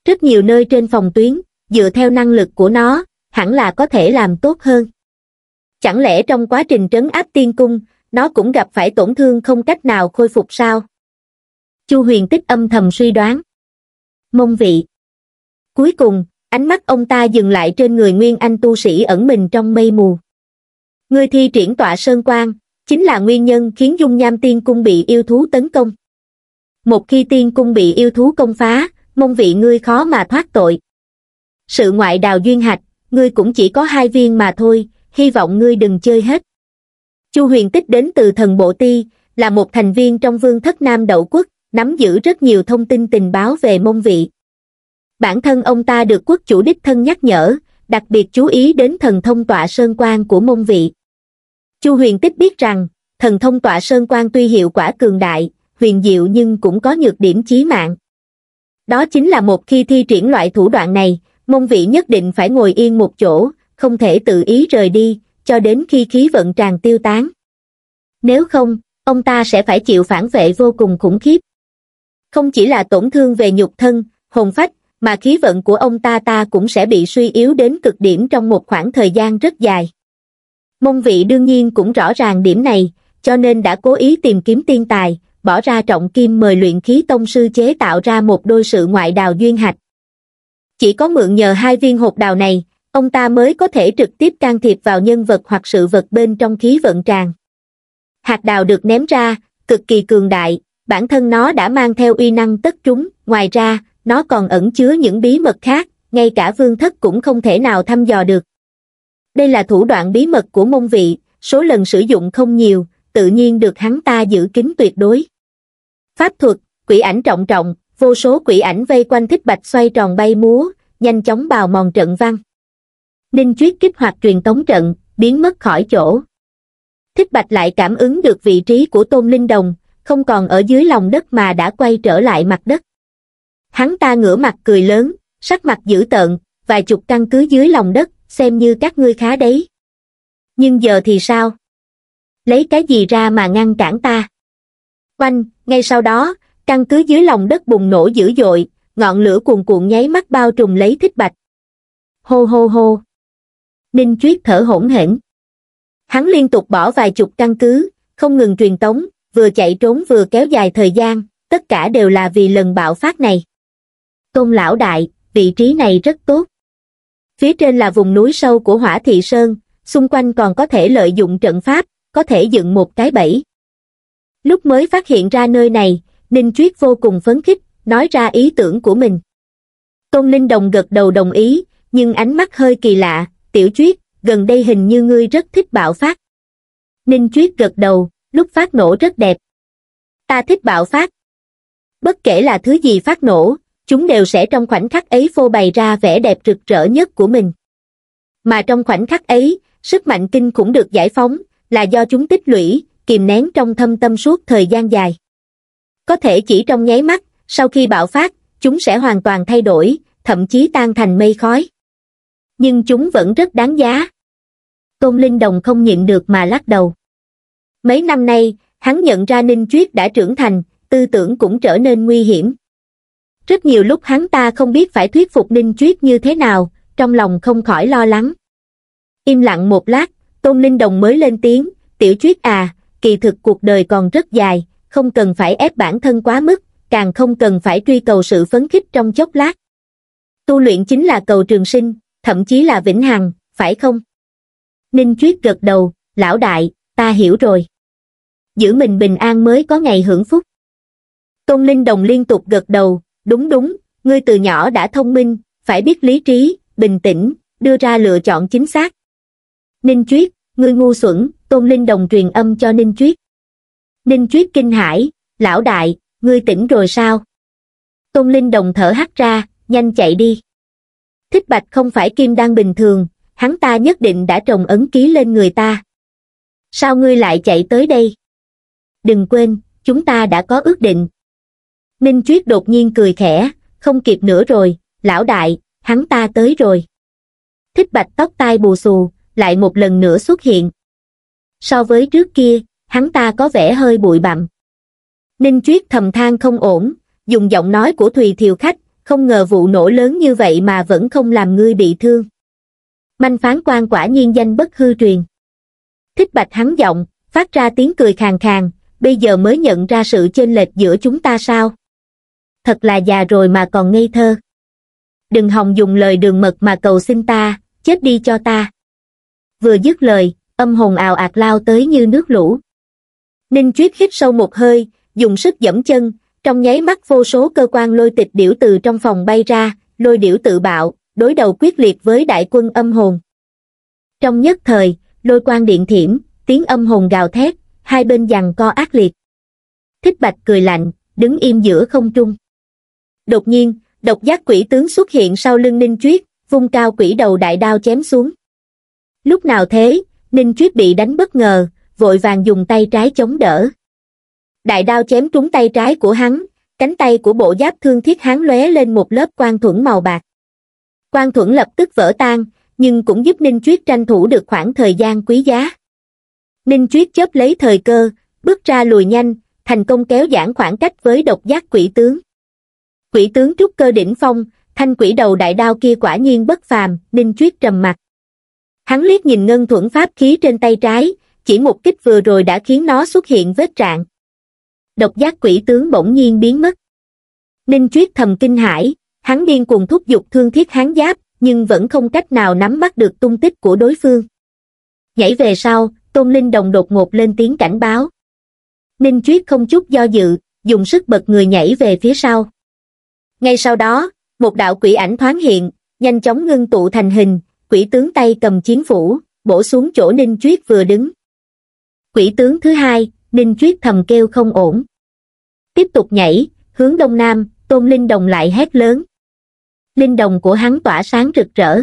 rất nhiều nơi trên phòng tuyến dựa theo năng lực của nó hẳn là có thể làm tốt hơn chẳng lẽ trong quá trình trấn áp tiên cung nó cũng gặp phải tổn thương không cách nào khôi phục sao chu huyền tích âm thầm suy đoán mông vị cuối cùng ánh mắt ông ta dừng lại trên người nguyên anh tu sĩ ẩn mình trong mây mù. Ngươi thi triển tọa sơn quang, chính là nguyên nhân khiến dung nham tiên cung bị yêu thú tấn công. Một khi tiên cung bị yêu thú công phá, mong vị ngươi khó mà thoát tội. Sự ngoại đào duyên hạch, ngươi cũng chỉ có hai viên mà thôi, hy vọng ngươi đừng chơi hết. Chu huyền tích đến từ thần bộ ti, là một thành viên trong vương thất nam đậu quốc, nắm giữ rất nhiều thông tin tình báo về mông vị bản thân ông ta được quốc chủ đích thân nhắc nhở đặc biệt chú ý đến thần thông tọa sơn quan của môn vị chu huyền tích biết rằng thần thông tọa sơn quan tuy hiệu quả cường đại huyền diệu nhưng cũng có nhược điểm chí mạng đó chính là một khi thi triển loại thủ đoạn này môn vị nhất định phải ngồi yên một chỗ không thể tự ý rời đi cho đến khi khí vận tràn tiêu tán nếu không ông ta sẽ phải chịu phản vệ vô cùng khủng khiếp không chỉ là tổn thương về nhục thân hồn phách mà khí vận của ông ta ta cũng sẽ bị suy yếu đến cực điểm trong một khoảng thời gian rất dài mông vị đương nhiên cũng rõ ràng điểm này cho nên đã cố ý tìm kiếm tiên tài bỏ ra trọng kim mời luyện khí tông sư chế tạo ra một đôi sự ngoại đào duyên hạch chỉ có mượn nhờ hai viên hộp đào này ông ta mới có thể trực tiếp can thiệp vào nhân vật hoặc sự vật bên trong khí vận tràng. hạt đào được ném ra cực kỳ cường đại bản thân nó đã mang theo uy năng tất chúng ngoài ra nó còn ẩn chứa những bí mật khác ngay cả vương thất cũng không thể nào thăm dò được đây là thủ đoạn bí mật của môn vị số lần sử dụng không nhiều tự nhiên được hắn ta giữ kín tuyệt đối pháp thuật quỷ ảnh trọng trọng vô số quỷ ảnh vây quanh thích bạch xoay tròn bay múa nhanh chóng bào mòn trận văn ninh chuyết kích hoạt truyền tống trận biến mất khỏi chỗ thích bạch lại cảm ứng được vị trí của tôn linh đồng không còn ở dưới lòng đất mà đã quay trở lại mặt đất hắn ta ngửa mặt cười lớn sắc mặt dữ tợn vài chục căn cứ dưới lòng đất xem như các ngươi khá đấy nhưng giờ thì sao lấy cái gì ra mà ngăn cản ta quanh ngay sau đó căn cứ dưới lòng đất bùng nổ dữ dội ngọn lửa cuồn cuộn nháy mắt bao trùm lấy thích bạch hô hô hô ninh chuyết thở hổn hển hắn liên tục bỏ vài chục căn cứ không ngừng truyền tống vừa chạy trốn vừa kéo dài thời gian tất cả đều là vì lần bạo phát này tôn lão đại, vị trí này rất tốt. Phía trên là vùng núi sâu của Hỏa Thị Sơn, xung quanh còn có thể lợi dụng trận pháp, có thể dựng một cái bẫy. Lúc mới phát hiện ra nơi này, Ninh Chuyết vô cùng phấn khích, nói ra ý tưởng của mình. Tôn Ninh Đồng gật đầu đồng ý, nhưng ánh mắt hơi kỳ lạ, tiểu Chuyết, gần đây hình như ngươi rất thích bạo phát. Ninh Chuyết gật đầu, lúc phát nổ rất đẹp. Ta thích bạo phát. Bất kể là thứ gì phát nổ, chúng đều sẽ trong khoảnh khắc ấy phô bày ra vẻ đẹp rực rỡ nhất của mình. Mà trong khoảnh khắc ấy, sức mạnh kinh cũng được giải phóng, là do chúng tích lũy, kìm nén trong thâm tâm suốt thời gian dài. Có thể chỉ trong nháy mắt, sau khi bạo phát, chúng sẽ hoàn toàn thay đổi, thậm chí tan thành mây khói. Nhưng chúng vẫn rất đáng giá. Tôn Linh Đồng không nhịn được mà lắc đầu. Mấy năm nay, hắn nhận ra Ninh Chuyết đã trưởng thành, tư tưởng cũng trở nên nguy hiểm. Rất nhiều lúc hắn ta không biết phải thuyết phục Ninh Chuyết như thế nào, trong lòng không khỏi lo lắng. Im lặng một lát, Tôn Linh Đồng mới lên tiếng, tiểu Chuyết à, kỳ thực cuộc đời còn rất dài, không cần phải ép bản thân quá mức, càng không cần phải truy cầu sự phấn khích trong chốc lát. Tu luyện chính là cầu trường sinh, thậm chí là vĩnh hằng, phải không? Ninh Chuyết gật đầu, lão đại, ta hiểu rồi. Giữ mình bình an mới có ngày hưởng phúc. Tôn Linh Đồng liên tục gật đầu, đúng đúng, ngươi từ nhỏ đã thông minh, phải biết lý trí, bình tĩnh, đưa ra lựa chọn chính xác. Ninh Chuyết, ngươi ngu xuẩn, Tôn Linh Đồng truyền âm cho Ninh Chuyết. Ninh Chuyết kinh hãi, lão đại, ngươi tỉnh rồi sao? Tôn Linh Đồng thở hắt ra, nhanh chạy đi. Thích Bạch không phải kim đan bình thường, hắn ta nhất định đã trồng ấn ký lên người ta. Sao ngươi lại chạy tới đây? Đừng quên, chúng ta đã có ước định, Ninh Chuyết đột nhiên cười khẽ, không kịp nữa rồi, lão đại, hắn ta tới rồi. Thích bạch tóc tai bù xù, lại một lần nữa xuất hiện. So với trước kia, hắn ta có vẻ hơi bụi bặm. Ninh Chuyết thầm than không ổn, dùng giọng nói của Thùy Thiều Khách, không ngờ vụ nổ lớn như vậy mà vẫn không làm ngươi bị thương. Manh phán quan quả nhiên danh bất hư truyền. Thích bạch hắn giọng, phát ra tiếng cười khàn khàn, bây giờ mới nhận ra sự chênh lệch giữa chúng ta sao? thật là già rồi mà còn ngây thơ. Đừng hòng dùng lời đường mật mà cầu xin ta, chết đi cho ta. Vừa dứt lời, âm hồn ào ạt lao tới như nước lũ. Ninh Chuyết hít sâu một hơi, dùng sức dẫm chân, trong nháy mắt vô số cơ quan lôi tịch điểu từ trong phòng bay ra, lôi điểu tự bạo, đối đầu quyết liệt với đại quân âm hồn. Trong nhất thời, lôi quan điện thiểm, tiếng âm hồn gào thét, hai bên giằng co ác liệt. Thích Bạch cười lạnh, đứng im giữa không trung đột nhiên độc giác quỷ tướng xuất hiện sau lưng ninh chuyết vung cao quỷ đầu đại đao chém xuống lúc nào thế ninh chuyết bị đánh bất ngờ vội vàng dùng tay trái chống đỡ đại đao chém trúng tay trái của hắn cánh tay của bộ giáp thương thiết hắn lóe lên một lớp quan thuẫn màu bạc quan thuẫn lập tức vỡ tan nhưng cũng giúp ninh chuyết tranh thủ được khoảng thời gian quý giá ninh chuyết chớp lấy thời cơ bước ra lùi nhanh thành công kéo giãn khoảng cách với độc giác quỷ tướng quỷ tướng trúc cơ đỉnh phong, thanh quỷ đầu đại đao kia quả nhiên bất phàm, Ninh Chuyết trầm mặt. Hắn liếc nhìn ngân thuẫn pháp khí trên tay trái, chỉ một kích vừa rồi đã khiến nó xuất hiện vết trạng. Độc giác quỷ tướng bỗng nhiên biến mất. Ninh Chuyết thầm kinh hãi, hắn điên cuồng thúc giục thương thiết hán giáp, nhưng vẫn không cách nào nắm bắt được tung tích của đối phương. Nhảy về sau, Tôn Linh Đồng đột ngột lên tiếng cảnh báo. Ninh Chuyết không chút do dự, dùng sức bật người nhảy về phía sau. Ngay sau đó, một đạo quỷ ảnh thoáng hiện, nhanh chóng ngưng tụ thành hình, quỷ tướng tay cầm chiến phủ, bổ xuống chỗ Ninh Chuyết vừa đứng. Quỷ tướng thứ hai, Ninh Chuyết thầm kêu không ổn. Tiếp tục nhảy, hướng đông nam, Tôn Linh Đồng lại hét lớn. Linh Đồng của hắn tỏa sáng rực rỡ.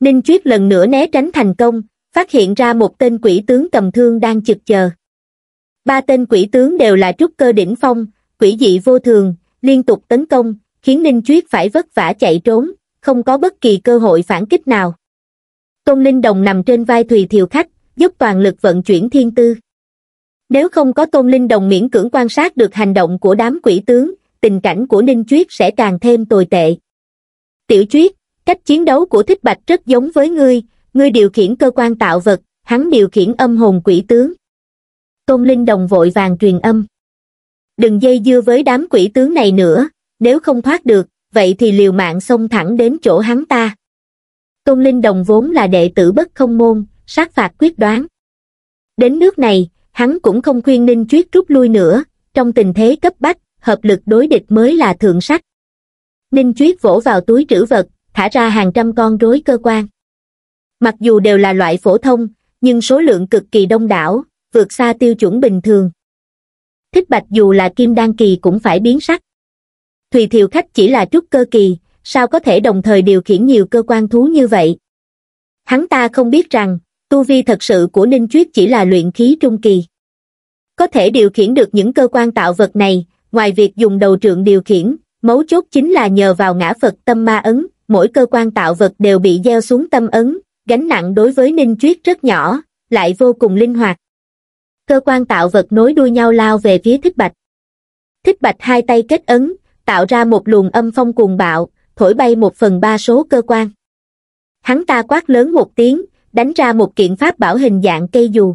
Ninh Chuyết lần nữa né tránh thành công, phát hiện ra một tên quỷ tướng cầm thương đang chực chờ. Ba tên quỷ tướng đều là trúc cơ đỉnh phong, quỷ dị vô thường, liên tục tấn công, khiến Ninh Chuyết phải vất vả chạy trốn, không có bất kỳ cơ hội phản kích nào. Tôn Linh Đồng nằm trên vai Thùy Thiều Khách, giúp toàn lực vận chuyển thiên tư. Nếu không có Tôn Linh Đồng miễn cưỡng quan sát được hành động của đám quỷ tướng, tình cảnh của Ninh Chuyết sẽ càng thêm tồi tệ. Tiểu Chuyết, cách chiến đấu của Thích Bạch rất giống với ngươi, ngươi điều khiển cơ quan tạo vật, hắn điều khiển âm hồn quỷ tướng. Tôn Linh Đồng vội vàng truyền âm đừng dây dưa với đám quỷ tướng này nữa, nếu không thoát được, vậy thì liều mạng xông thẳng đến chỗ hắn ta. Tôn Linh Đồng vốn là đệ tử bất không môn, sát phạt quyết đoán. Đến nước này, hắn cũng không khuyên Ninh Chuyết rút lui nữa, trong tình thế cấp bách, hợp lực đối địch mới là thượng sách. Ninh Chuyết vỗ vào túi trữ vật, thả ra hàng trăm con rối cơ quan. Mặc dù đều là loại phổ thông, nhưng số lượng cực kỳ đông đảo, vượt xa tiêu chuẩn bình thường thích bạch dù là kim đan kỳ cũng phải biến sắc thùy thiều khách chỉ là trúc cơ kỳ sao có thể đồng thời điều khiển nhiều cơ quan thú như vậy hắn ta không biết rằng tu vi thật sự của ninh chuyết chỉ là luyện khí trung kỳ có thể điều khiển được những cơ quan tạo vật này ngoài việc dùng đầu trượng điều khiển mấu chốt chính là nhờ vào ngã phật tâm ma ấn mỗi cơ quan tạo vật đều bị gieo xuống tâm ấn gánh nặng đối với ninh chuyết rất nhỏ lại vô cùng linh hoạt cơ quan tạo vật nối đuôi nhau lao về phía thích bạch. Thích bạch hai tay kết ấn, tạo ra một luồng âm phong cuồng bạo, thổi bay một phần ba số cơ quan. Hắn ta quát lớn một tiếng, đánh ra một kiện pháp bảo hình dạng cây dù.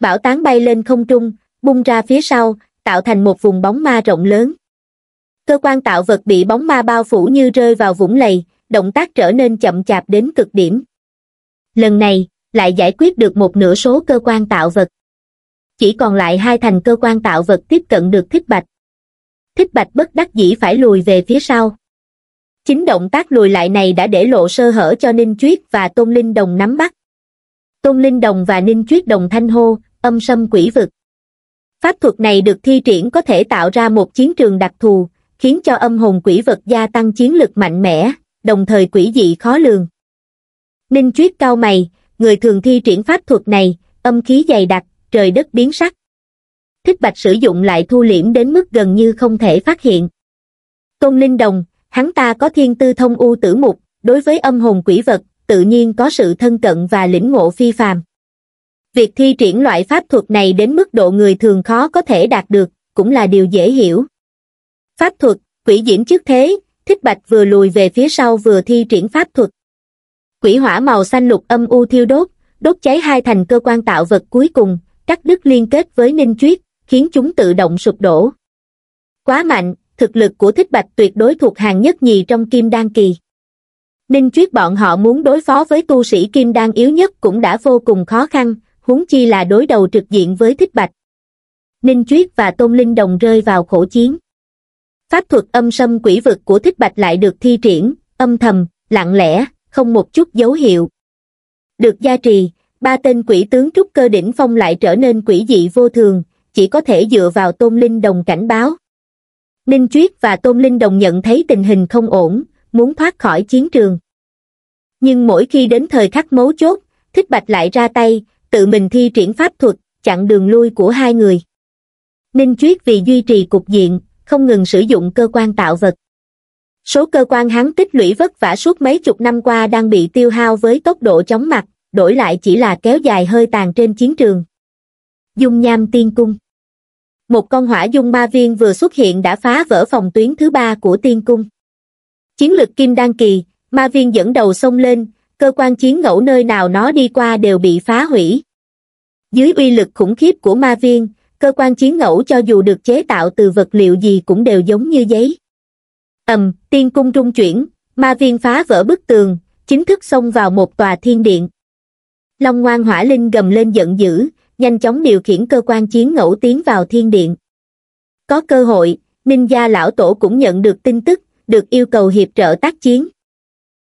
Bảo tán bay lên không trung, bung ra phía sau, tạo thành một vùng bóng ma rộng lớn. Cơ quan tạo vật bị bóng ma bao phủ như rơi vào vũng lầy, động tác trở nên chậm chạp đến cực điểm. Lần này, lại giải quyết được một nửa số cơ quan tạo vật chỉ còn lại hai thành cơ quan tạo vật tiếp cận được thích bạch. Thích bạch bất đắc dĩ phải lùi về phía sau. Chính động tác lùi lại này đã để lộ sơ hở cho Ninh Chuyết và Tôn Linh Đồng nắm bắt. Tôn Linh Đồng và Ninh Chuyết Đồng thanh hô, âm sâm quỷ vực. Pháp thuật này được thi triển có thể tạo ra một chiến trường đặc thù, khiến cho âm hồn quỷ vật gia tăng chiến lực mạnh mẽ, đồng thời quỷ dị khó lường. Ninh Chuyết cao mày, người thường thi triển pháp thuật này, âm khí dày đặc, trời đất biến sắc. Thích bạch sử dụng lại thu liễm đến mức gần như không thể phát hiện. Tôn Linh Đồng, hắn ta có thiên tư thông u tử mục, đối với âm hồn quỷ vật, tự nhiên có sự thân cận và lĩnh ngộ phi phàm. Việc thi triển loại pháp thuật này đến mức độ người thường khó có thể đạt được, cũng là điều dễ hiểu. Pháp thuật, quỷ diễm trước thế, thích bạch vừa lùi về phía sau vừa thi triển pháp thuật. Quỷ hỏa màu xanh lục âm u thiêu đốt, đốt cháy hai thành cơ quan tạo vật cuối cùng, cắt đứt liên kết với Ninh Chuyết, khiến chúng tự động sụp đổ. Quá mạnh, thực lực của Thích Bạch tuyệt đối thuộc hàng nhất nhì trong Kim Đan kỳ. Ninh Chuyết bọn họ muốn đối phó với tu sĩ Kim Đan yếu nhất cũng đã vô cùng khó khăn, huống chi là đối đầu trực diện với Thích Bạch. Ninh Chuyết và Tôn Linh đồng rơi vào khổ chiến. Pháp thuật âm sâm quỷ vực của Thích Bạch lại được thi triển, âm thầm, lặng lẽ, không một chút dấu hiệu. Được gia trì, ba tên quỷ tướng trúc cơ đỉnh phong lại trở nên quỷ dị vô thường, chỉ có thể dựa vào Tôn Linh Đồng cảnh báo. Ninh Chuyết và Tôn Linh Đồng nhận thấy tình hình không ổn, muốn thoát khỏi chiến trường. Nhưng mỗi khi đến thời khắc mấu chốt, Thích Bạch lại ra tay, tự mình thi triển pháp thuật, chặn đường lui của hai người. Ninh Chuyết vì duy trì cục diện, không ngừng sử dụng cơ quan tạo vật. Số cơ quan hắn tích lũy vất vả suốt mấy chục năm qua đang bị tiêu hao với tốc độ chóng mặt, đổi lại chỉ là kéo dài hơi tàn trên chiến trường. Dung nham tiên cung Một con hỏa dung ma viên vừa xuất hiện đã phá vỡ phòng tuyến thứ ba của tiên cung. Chiến lực kim đan kỳ, ma viên dẫn đầu xông lên, cơ quan chiến ngẫu nơi nào nó đi qua đều bị phá hủy. Dưới uy lực khủng khiếp của ma viên, cơ quan chiến ngẫu cho dù được chế tạo từ vật liệu gì cũng đều giống như giấy. Ầm, tiên cung trung chuyển, ma viên phá vỡ bức tường, chính thức xông vào một tòa thiên điện long ngoan hỏa linh gầm lên giận dữ nhanh chóng điều khiển cơ quan chiến ngẫu tiến vào thiên điện có cơ hội ninh gia lão tổ cũng nhận được tin tức được yêu cầu hiệp trợ tác chiến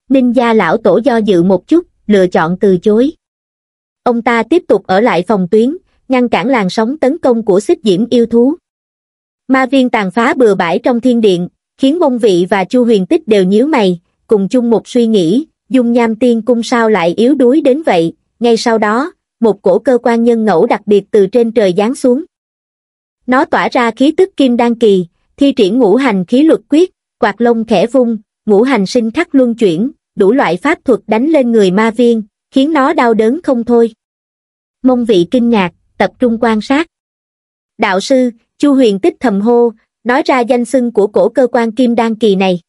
ninh gia lão tổ do dự một chút lựa chọn từ chối ông ta tiếp tục ở lại phòng tuyến ngăn cản làn sóng tấn công của xích diễm yêu thú ma viên tàn phá bừa bãi trong thiên điện khiến bông vị và chu huyền tích đều nhíu mày cùng chung một suy nghĩ dung nham tiên cung sao lại yếu đuối đến vậy ngay sau đó một cổ cơ quan nhân ngẫu đặc biệt từ trên trời giáng xuống nó tỏa ra khí tức kim đan kỳ thi triển ngũ hành khí luật quyết quạt lông khẽ vung ngũ hành sinh khắc luân chuyển đủ loại pháp thuật đánh lên người ma viên khiến nó đau đớn không thôi mông vị kinh ngạc tập trung quan sát đạo sư chu huyền tích thầm hô nói ra danh xưng của cổ cơ quan kim đan kỳ này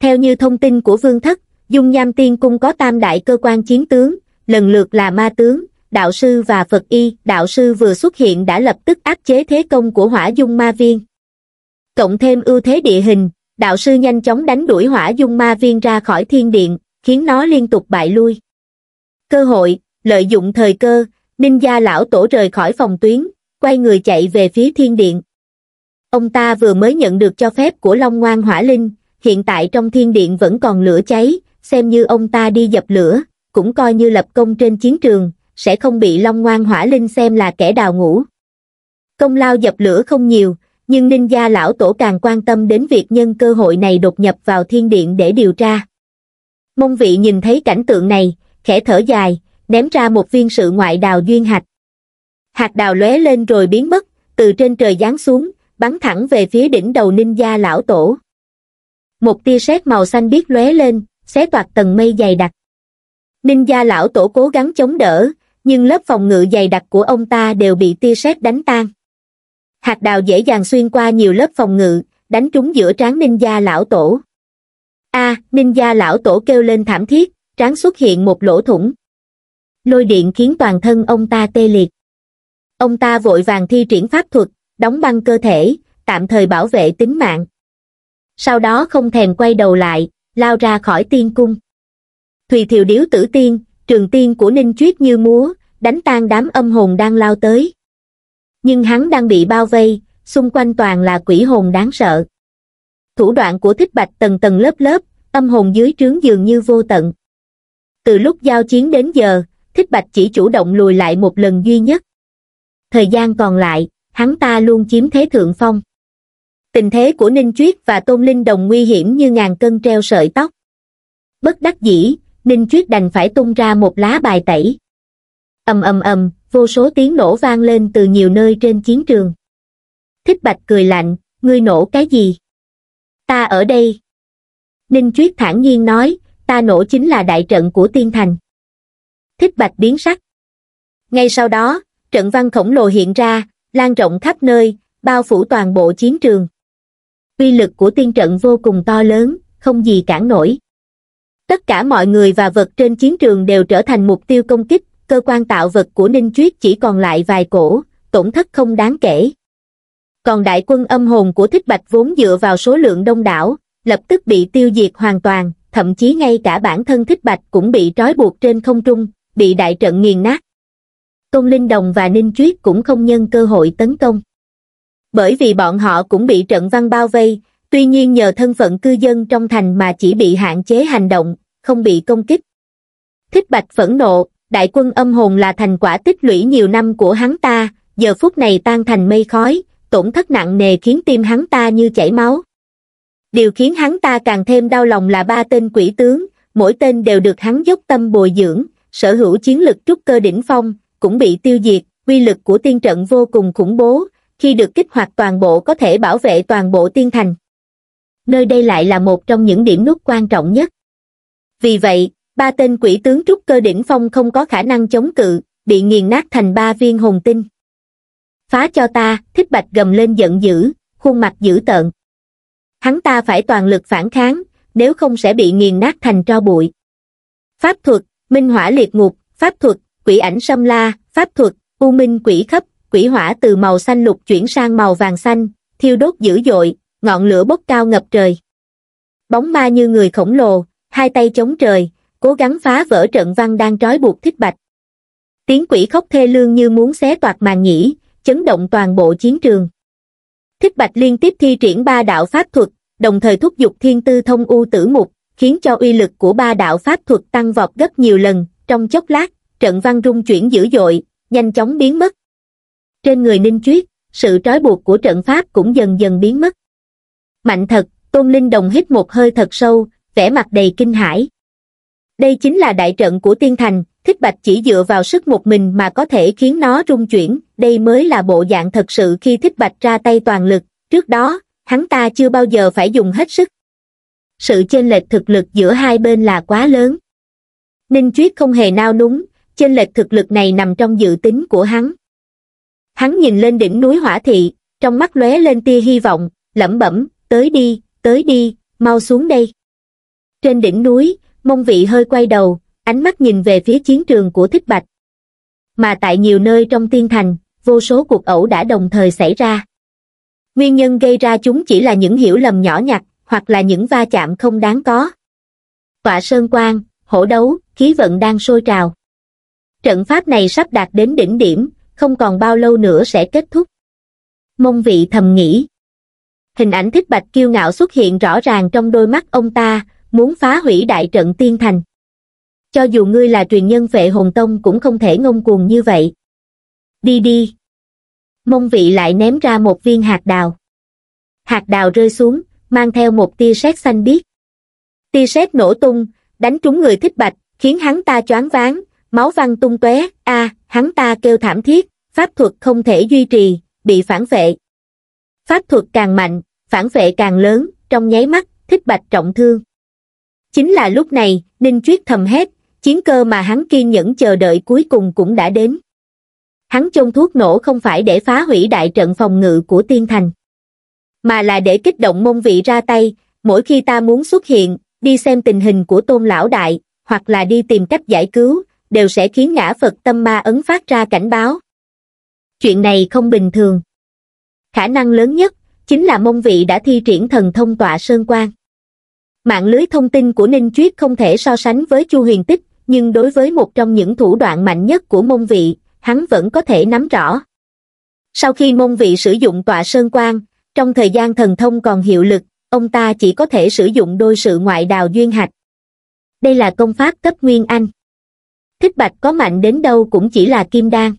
theo như thông tin của vương thất dung nham tiên cung có tam đại cơ quan chiến tướng lần lượt là ma tướng, đạo sư và Phật y. Đạo sư vừa xuất hiện đã lập tức áp chế thế công của hỏa dung ma viên. Cộng thêm ưu thế địa hình, đạo sư nhanh chóng đánh đuổi hỏa dung ma viên ra khỏi thiên điện, khiến nó liên tục bại lui. Cơ hội, lợi dụng thời cơ, ninh gia lão tổ rời khỏi phòng tuyến, quay người chạy về phía thiên điện. Ông ta vừa mới nhận được cho phép của Long Ngoan Hỏa Linh, hiện tại trong thiên điện vẫn còn lửa cháy, xem như ông ta đi dập lửa, cũng coi như lập công trên chiến trường, sẽ không bị Long Ngoan Hỏa Linh xem là kẻ đào ngũ. Công lao dập lửa không nhiều, nhưng Ninh Gia Lão Tổ càng quan tâm đến việc nhân cơ hội này đột nhập vào thiên điện để điều tra. Mông vị nhìn thấy cảnh tượng này, khẽ thở dài, ném ra một viên sự ngoại đào duyên hạch. Hạt đào lóe lên rồi biến mất, từ trên trời giáng xuống, bắn thẳng về phía đỉnh đầu Ninh Gia Lão Tổ. Một tia sét màu xanh biếc lóe lên, xé toạc tầng mây dày đặc ninh gia lão tổ cố gắng chống đỡ nhưng lớp phòng ngự dày đặc của ông ta đều bị tia sét đánh tan hạt đào dễ dàng xuyên qua nhiều lớp phòng ngự đánh trúng giữa trán ninh gia lão tổ a à, ninh gia lão tổ kêu lên thảm thiết trán xuất hiện một lỗ thủng lôi điện khiến toàn thân ông ta tê liệt ông ta vội vàng thi triển pháp thuật đóng băng cơ thể tạm thời bảo vệ tính mạng sau đó không thèm quay đầu lại lao ra khỏi tiên cung Thùy thiều Điếu Tử Tiên, trường tiên của Ninh Chuyết như múa, đánh tan đám âm hồn đang lao tới. Nhưng hắn đang bị bao vây, xung quanh toàn là quỷ hồn đáng sợ. Thủ đoạn của thích bạch tầng tầng lớp lớp, âm hồn dưới trướng dường như vô tận. Từ lúc giao chiến đến giờ, thích bạch chỉ chủ động lùi lại một lần duy nhất. Thời gian còn lại, hắn ta luôn chiếm thế thượng phong. Tình thế của Ninh Chuyết và Tôn Linh Đồng nguy hiểm như ngàn cân treo sợi tóc. Bất đắc dĩ, ninh chuyết đành phải tung ra một lá bài tẩy ầm ầm ầm vô số tiếng nổ vang lên từ nhiều nơi trên chiến trường thích bạch cười lạnh ngươi nổ cái gì ta ở đây ninh chuyết thản nhiên nói ta nổ chính là đại trận của tiên thành thích bạch biến sắc ngay sau đó trận văn khổng lồ hiện ra lan rộng khắp nơi bao phủ toàn bộ chiến trường uy lực của tiên trận vô cùng to lớn không gì cản nổi tất cả mọi người và vật trên chiến trường đều trở thành mục tiêu công kích cơ quan tạo vật của ninh tuyết chỉ còn lại vài cổ tổn thất không đáng kể còn đại quân âm hồn của thích bạch vốn dựa vào số lượng đông đảo lập tức bị tiêu diệt hoàn toàn thậm chí ngay cả bản thân thích bạch cũng bị trói buộc trên không trung bị đại trận nghiền nát công linh đồng và ninh tuyết cũng không nhân cơ hội tấn công bởi vì bọn họ cũng bị trận văn bao vây tuy nhiên nhờ thân phận cư dân trong thành mà chỉ bị hạn chế hành động, không bị công kích. Thích Bạch phẫn nộ, đại quân âm hồn là thành quả tích lũy nhiều năm của hắn ta, giờ phút này tan thành mây khói, tổn thất nặng nề khiến tim hắn ta như chảy máu. Điều khiến hắn ta càng thêm đau lòng là ba tên quỷ tướng, mỗi tên đều được hắn dốc tâm bồi dưỡng, sở hữu chiến lực trúc cơ đỉnh phong, cũng bị tiêu diệt, quy lực của tiên trận vô cùng khủng bố, khi được kích hoạt toàn bộ có thể bảo vệ toàn bộ tiên thành nơi đây lại là một trong những điểm nút quan trọng nhất. Vì vậy, ba tên quỷ tướng trúc cơ đỉnh phong không có khả năng chống cự, bị nghiền nát thành ba viên hồn tinh. Phá cho ta, thích bạch gầm lên giận dữ, khuôn mặt dữ tợn. Hắn ta phải toàn lực phản kháng, nếu không sẽ bị nghiền nát thành tro bụi. Pháp thuật, minh hỏa liệt ngục, pháp thuật, quỷ ảnh xâm la, pháp thuật, u minh quỷ khấp, quỷ hỏa từ màu xanh lục chuyển sang màu vàng xanh, thiêu đốt dữ dội, ngọn lửa bốc cao ngập trời. Bóng ma như người khổng lồ, hai tay chống trời, cố gắng phá vỡ trận văn đang trói buộc thích bạch. Tiếng quỷ khóc thê lương như muốn xé toạc màn nhĩ, chấn động toàn bộ chiến trường. Thích bạch liên tiếp thi triển ba đạo pháp thuật, đồng thời thúc giục thiên tư thông u tử mục, khiến cho uy lực của ba đạo pháp thuật tăng vọt gấp nhiều lần, trong chốc lát, trận văn rung chuyển dữ dội, nhanh chóng biến mất. Trên người Ninh Chuyết, sự trói buộc của trận pháp cũng dần dần biến mất mạnh thật tôn linh đồng hít một hơi thật sâu vẻ mặt đầy kinh hãi đây chính là đại trận của tiên thành thích bạch chỉ dựa vào sức một mình mà có thể khiến nó rung chuyển đây mới là bộ dạng thật sự khi thích bạch ra tay toàn lực trước đó hắn ta chưa bao giờ phải dùng hết sức sự chênh lệch thực lực giữa hai bên là quá lớn ninh chuyết không hề nao núng chênh lệch thực lực này nằm trong dự tính của hắn hắn nhìn lên đỉnh núi hỏa thị trong mắt lóe lên tia hy vọng lẩm bẩm tới đi, tới đi, mau xuống đây. Trên đỉnh núi, mông vị hơi quay đầu, ánh mắt nhìn về phía chiến trường của Thích Bạch. Mà tại nhiều nơi trong tiên thành, vô số cuộc ẩu đã đồng thời xảy ra. Nguyên nhân gây ra chúng chỉ là những hiểu lầm nhỏ nhặt, hoặc là những va chạm không đáng có. Tọa Sơn Quang, hổ đấu, khí vận đang sôi trào. Trận pháp này sắp đạt đến đỉnh điểm, không còn bao lâu nữa sẽ kết thúc. Mông vị thầm nghĩ hình ảnh thích bạch kiêu ngạo xuất hiện rõ ràng trong đôi mắt ông ta, muốn phá hủy đại trận tiên thành. Cho dù ngươi là truyền nhân vệ hồn tông cũng không thể ngông cuồng như vậy. Đi đi. Mông vị lại ném ra một viên hạt đào. Hạt đào rơi xuống, mang theo một tia sét xanh biếc. Tia sét nổ tung, đánh trúng người thích bạch, khiến hắn ta choáng váng, máu văng tung tóe. a à, hắn ta kêu thảm thiết, pháp thuật không thể duy trì, bị phản vệ pháp thuật càng mạnh phản vệ càng lớn trong nháy mắt thích bạch trọng thương chính là lúc này ninh chuyết thầm hét chiến cơ mà hắn kiên nhẫn chờ đợi cuối cùng cũng đã đến hắn chôn thuốc nổ không phải để phá hủy đại trận phòng ngự của tiên thành mà là để kích động môn vị ra tay mỗi khi ta muốn xuất hiện đi xem tình hình của tôn lão đại hoặc là đi tìm cách giải cứu đều sẽ khiến ngã phật tâm ma ấn phát ra cảnh báo chuyện này không bình thường khả năng lớn nhất chính là mông vị đã thi triển thần thông tọa sơn quan. Mạng lưới thông tin của Ninh triết không thể so sánh với Chu Huyền Tích, nhưng đối với một trong những thủ đoạn mạnh nhất của mông vị, hắn vẫn có thể nắm rõ. Sau khi mông vị sử dụng tọa sơn quan, trong thời gian thần thông còn hiệu lực, ông ta chỉ có thể sử dụng đôi sự ngoại đào duyên hạch. Đây là công pháp cấp Nguyên Anh. Thích Bạch có mạnh đến đâu cũng chỉ là kim đan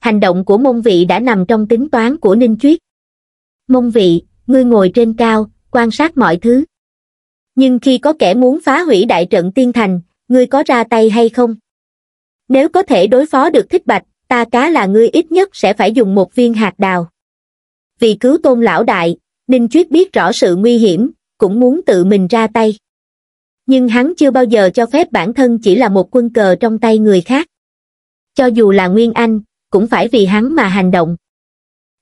hành động của môn vị đã nằm trong tính toán của Ninh Chuyết. Môn vị, ngươi ngồi trên cao, quan sát mọi thứ. Nhưng khi có kẻ muốn phá hủy đại trận tiên thành, ngươi có ra tay hay không? Nếu có thể đối phó được thích bạch, ta cá là ngươi ít nhất sẽ phải dùng một viên hạt đào. Vì cứu tôn lão đại, Ninh Chuyết biết rõ sự nguy hiểm, cũng muốn tự mình ra tay. Nhưng hắn chưa bao giờ cho phép bản thân chỉ là một quân cờ trong tay người khác. Cho dù là Nguyên Anh, cũng phải vì hắn mà hành động.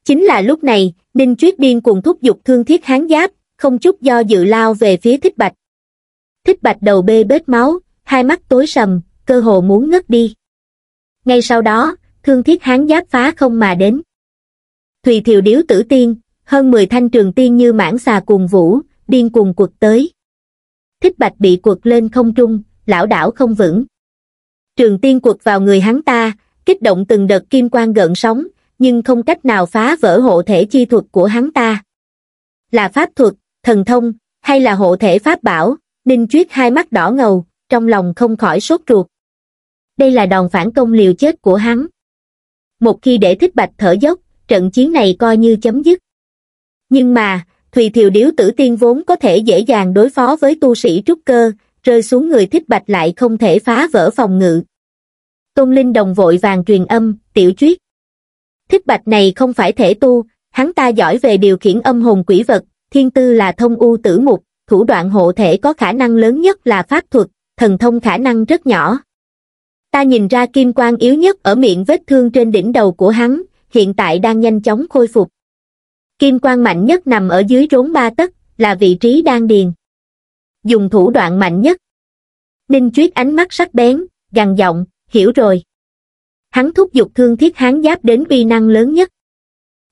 Chính là lúc này, Ninh triết điên cuồng thúc giục thương thiết hán giáp, không chút do dự lao về phía thích bạch. Thích bạch đầu bê bết máu, hai mắt tối sầm, cơ hồ muốn ngất đi. Ngay sau đó, thương thiết hán giáp phá không mà đến. Thùy thiều điếu tử tiên, hơn 10 thanh trường tiên như mãn xà cuồng vũ, điên cuồng quật tới. Thích bạch bị quật lên không trung, lão đảo không vững. Trường tiên quật vào người hắn ta, kích động từng đợt kim quang gợn sóng nhưng không cách nào phá vỡ hộ thể chi thuật của hắn ta là pháp thuật thần thông hay là hộ thể pháp bảo ninh chuyết hai mắt đỏ ngầu trong lòng không khỏi sốt ruột đây là đòn phản công liều chết của hắn một khi để thích bạch thở dốc trận chiến này coi như chấm dứt nhưng mà thùy thiều điếu tử tiên vốn có thể dễ dàng đối phó với tu sĩ trúc cơ rơi xuống người thích bạch lại không thể phá vỡ phòng ngự tôn linh đồng vội vàng truyền âm, tiểu chuyết. Thích bạch này không phải thể tu, hắn ta giỏi về điều khiển âm hồn quỷ vật, thiên tư là thông u tử mục, thủ đoạn hộ thể có khả năng lớn nhất là pháp thuật, thần thông khả năng rất nhỏ. Ta nhìn ra kim quang yếu nhất ở miệng vết thương trên đỉnh đầu của hắn, hiện tại đang nhanh chóng khôi phục. Kim quang mạnh nhất nằm ở dưới rốn ba tấc, là vị trí đang điền. Dùng thủ đoạn mạnh nhất. Ninh Chuyết ánh mắt sắc bén, gằn giọng, hiểu rồi. Hắn thúc giục thương thiết hán giáp đến uy năng lớn nhất.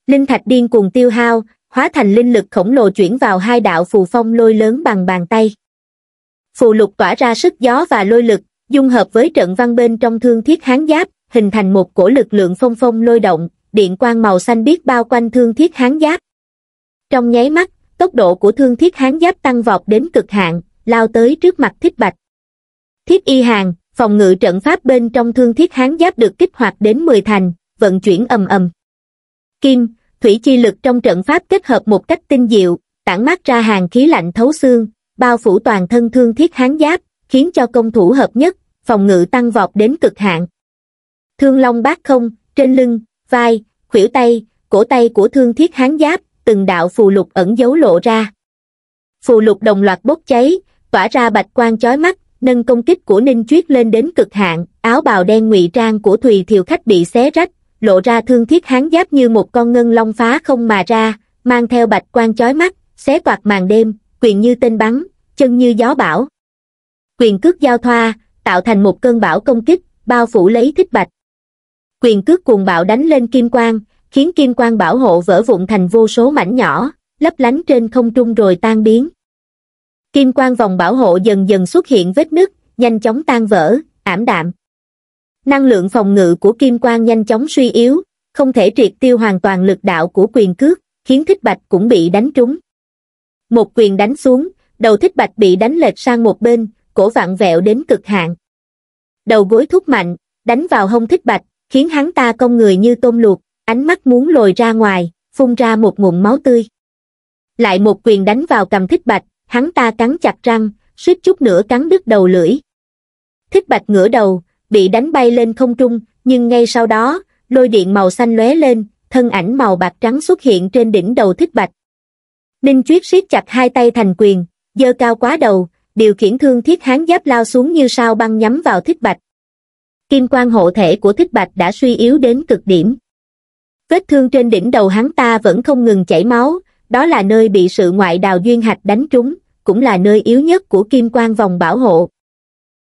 Linh thạch điên cuồng tiêu hao, hóa thành linh lực khổng lồ chuyển vào hai đạo phù phong lôi lớn bằng bàn tay. Phù lục tỏa ra sức gió và lôi lực, dung hợp với trận văn bên trong thương thiết hán giáp, hình thành một cổ lực lượng phong phong lôi động, điện quang màu xanh biếc bao quanh thương thiết hán giáp. Trong nháy mắt, tốc độ của thương thiết hán giáp tăng vọt đến cực hạn, lao tới trước mặt thiết bạch. Thiết y hàng, phòng ngự trận pháp bên trong thương thiết hán giáp được kích hoạt đến 10 thành, vận chuyển ầm ầm. Kim, thủy chi lực trong trận pháp kết hợp một cách tinh diệu, tản mát ra hàng khí lạnh thấu xương, bao phủ toàn thân thương thiết hán giáp, khiến cho công thủ hợp nhất, phòng ngự tăng vọt đến cực hạn. Thương long bát không, trên lưng, vai, khuỷu tay, cổ tay của thương thiết hán giáp, từng đạo phù lục ẩn dấu lộ ra. Phù lục đồng loạt bốc cháy, tỏa ra bạch quang chói mắt, nâng công kích của ninh chuyết lên đến cực hạn áo bào đen ngụy trang của thùy thiều khách bị xé rách lộ ra thương thiết hán giáp như một con ngân long phá không mà ra mang theo bạch quan chói mắt xé toạc màn đêm quyền như tên bắn chân như gió bão quyền cước giao thoa tạo thành một cơn bão công kích bao phủ lấy thích bạch quyền cước cuồng bạo đánh lên kim quang khiến kim quang bảo hộ vỡ vụn thành vô số mảnh nhỏ lấp lánh trên không trung rồi tan biến kim quang vòng bảo hộ dần dần xuất hiện vết nứt nhanh chóng tan vỡ ảm đạm năng lượng phòng ngự của kim quang nhanh chóng suy yếu không thể triệt tiêu hoàn toàn lực đạo của quyền cước khiến thích bạch cũng bị đánh trúng một quyền đánh xuống đầu thích bạch bị đánh lệch sang một bên cổ vặn vẹo đến cực hạn đầu gối thúc mạnh đánh vào hông thích bạch khiến hắn ta cong người như tôm luộc ánh mắt muốn lồi ra ngoài phun ra một ngụm máu tươi lại một quyền đánh vào cầm thích bạch hắn ta cắn chặt răng, suýt chút nữa cắn đứt đầu lưỡi. Thích bạch ngửa đầu, bị đánh bay lên không trung, nhưng ngay sau đó, lôi điện màu xanh lóe lên, thân ảnh màu bạc trắng xuất hiện trên đỉnh đầu thích bạch. Ninh Chuyết siết chặt hai tay thành quyền, dơ cao quá đầu, điều khiển thương thiết hán giáp lao xuống như sao băng nhắm vào thích bạch. Kim quan hộ thể của thích bạch đã suy yếu đến cực điểm. Vết thương trên đỉnh đầu hắn ta vẫn không ngừng chảy máu, đó là nơi bị sự ngoại đào duyên hạch đánh trúng, cũng là nơi yếu nhất của kim quan vòng bảo hộ.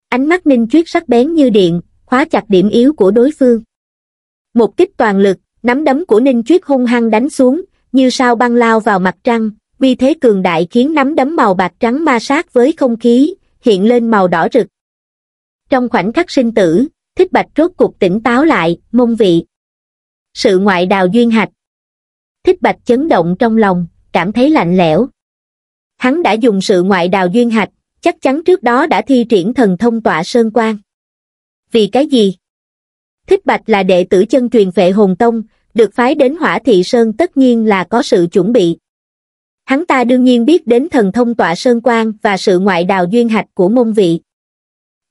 Ánh mắt ninh chuyết sắc bén như điện, khóa chặt điểm yếu của đối phương. Một kích toàn lực, nắm đấm của ninh chuyết hung hăng đánh xuống, như sao băng lao vào mặt trăng, vì thế cường đại khiến nắm đấm màu bạc trắng ma sát với không khí, hiện lên màu đỏ rực. Trong khoảnh khắc sinh tử, thích bạch rốt cục tỉnh táo lại, mông vị. Sự ngoại đào duyên hạch, thích bạch chấn động trong lòng cảm thấy lạnh lẽo hắn đã dùng sự ngoại đào duyên hạch chắc chắn trước đó đã thi triển thần thông tọa sơn quan vì cái gì thích bạch là đệ tử chân truyền vệ hồn tông được phái đến hỏa thị sơn tất nhiên là có sự chuẩn bị hắn ta đương nhiên biết đến thần thông tọa sơn quan và sự ngoại đào duyên hạch của môn vị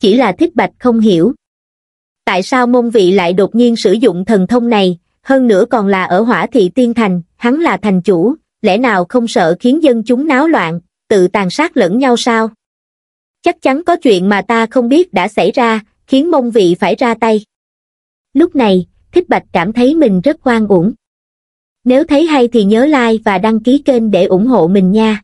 chỉ là thích bạch không hiểu tại sao môn vị lại đột nhiên sử dụng thần thông này hơn nữa còn là ở hỏa thị tiên thành, hắn là thành chủ, lẽ nào không sợ khiến dân chúng náo loạn, tự tàn sát lẫn nhau sao? Chắc chắn có chuyện mà ta không biết đã xảy ra, khiến mông vị phải ra tay. Lúc này, Thích Bạch cảm thấy mình rất oan uổng. Nếu thấy hay thì nhớ like và đăng ký kênh để ủng hộ mình nha.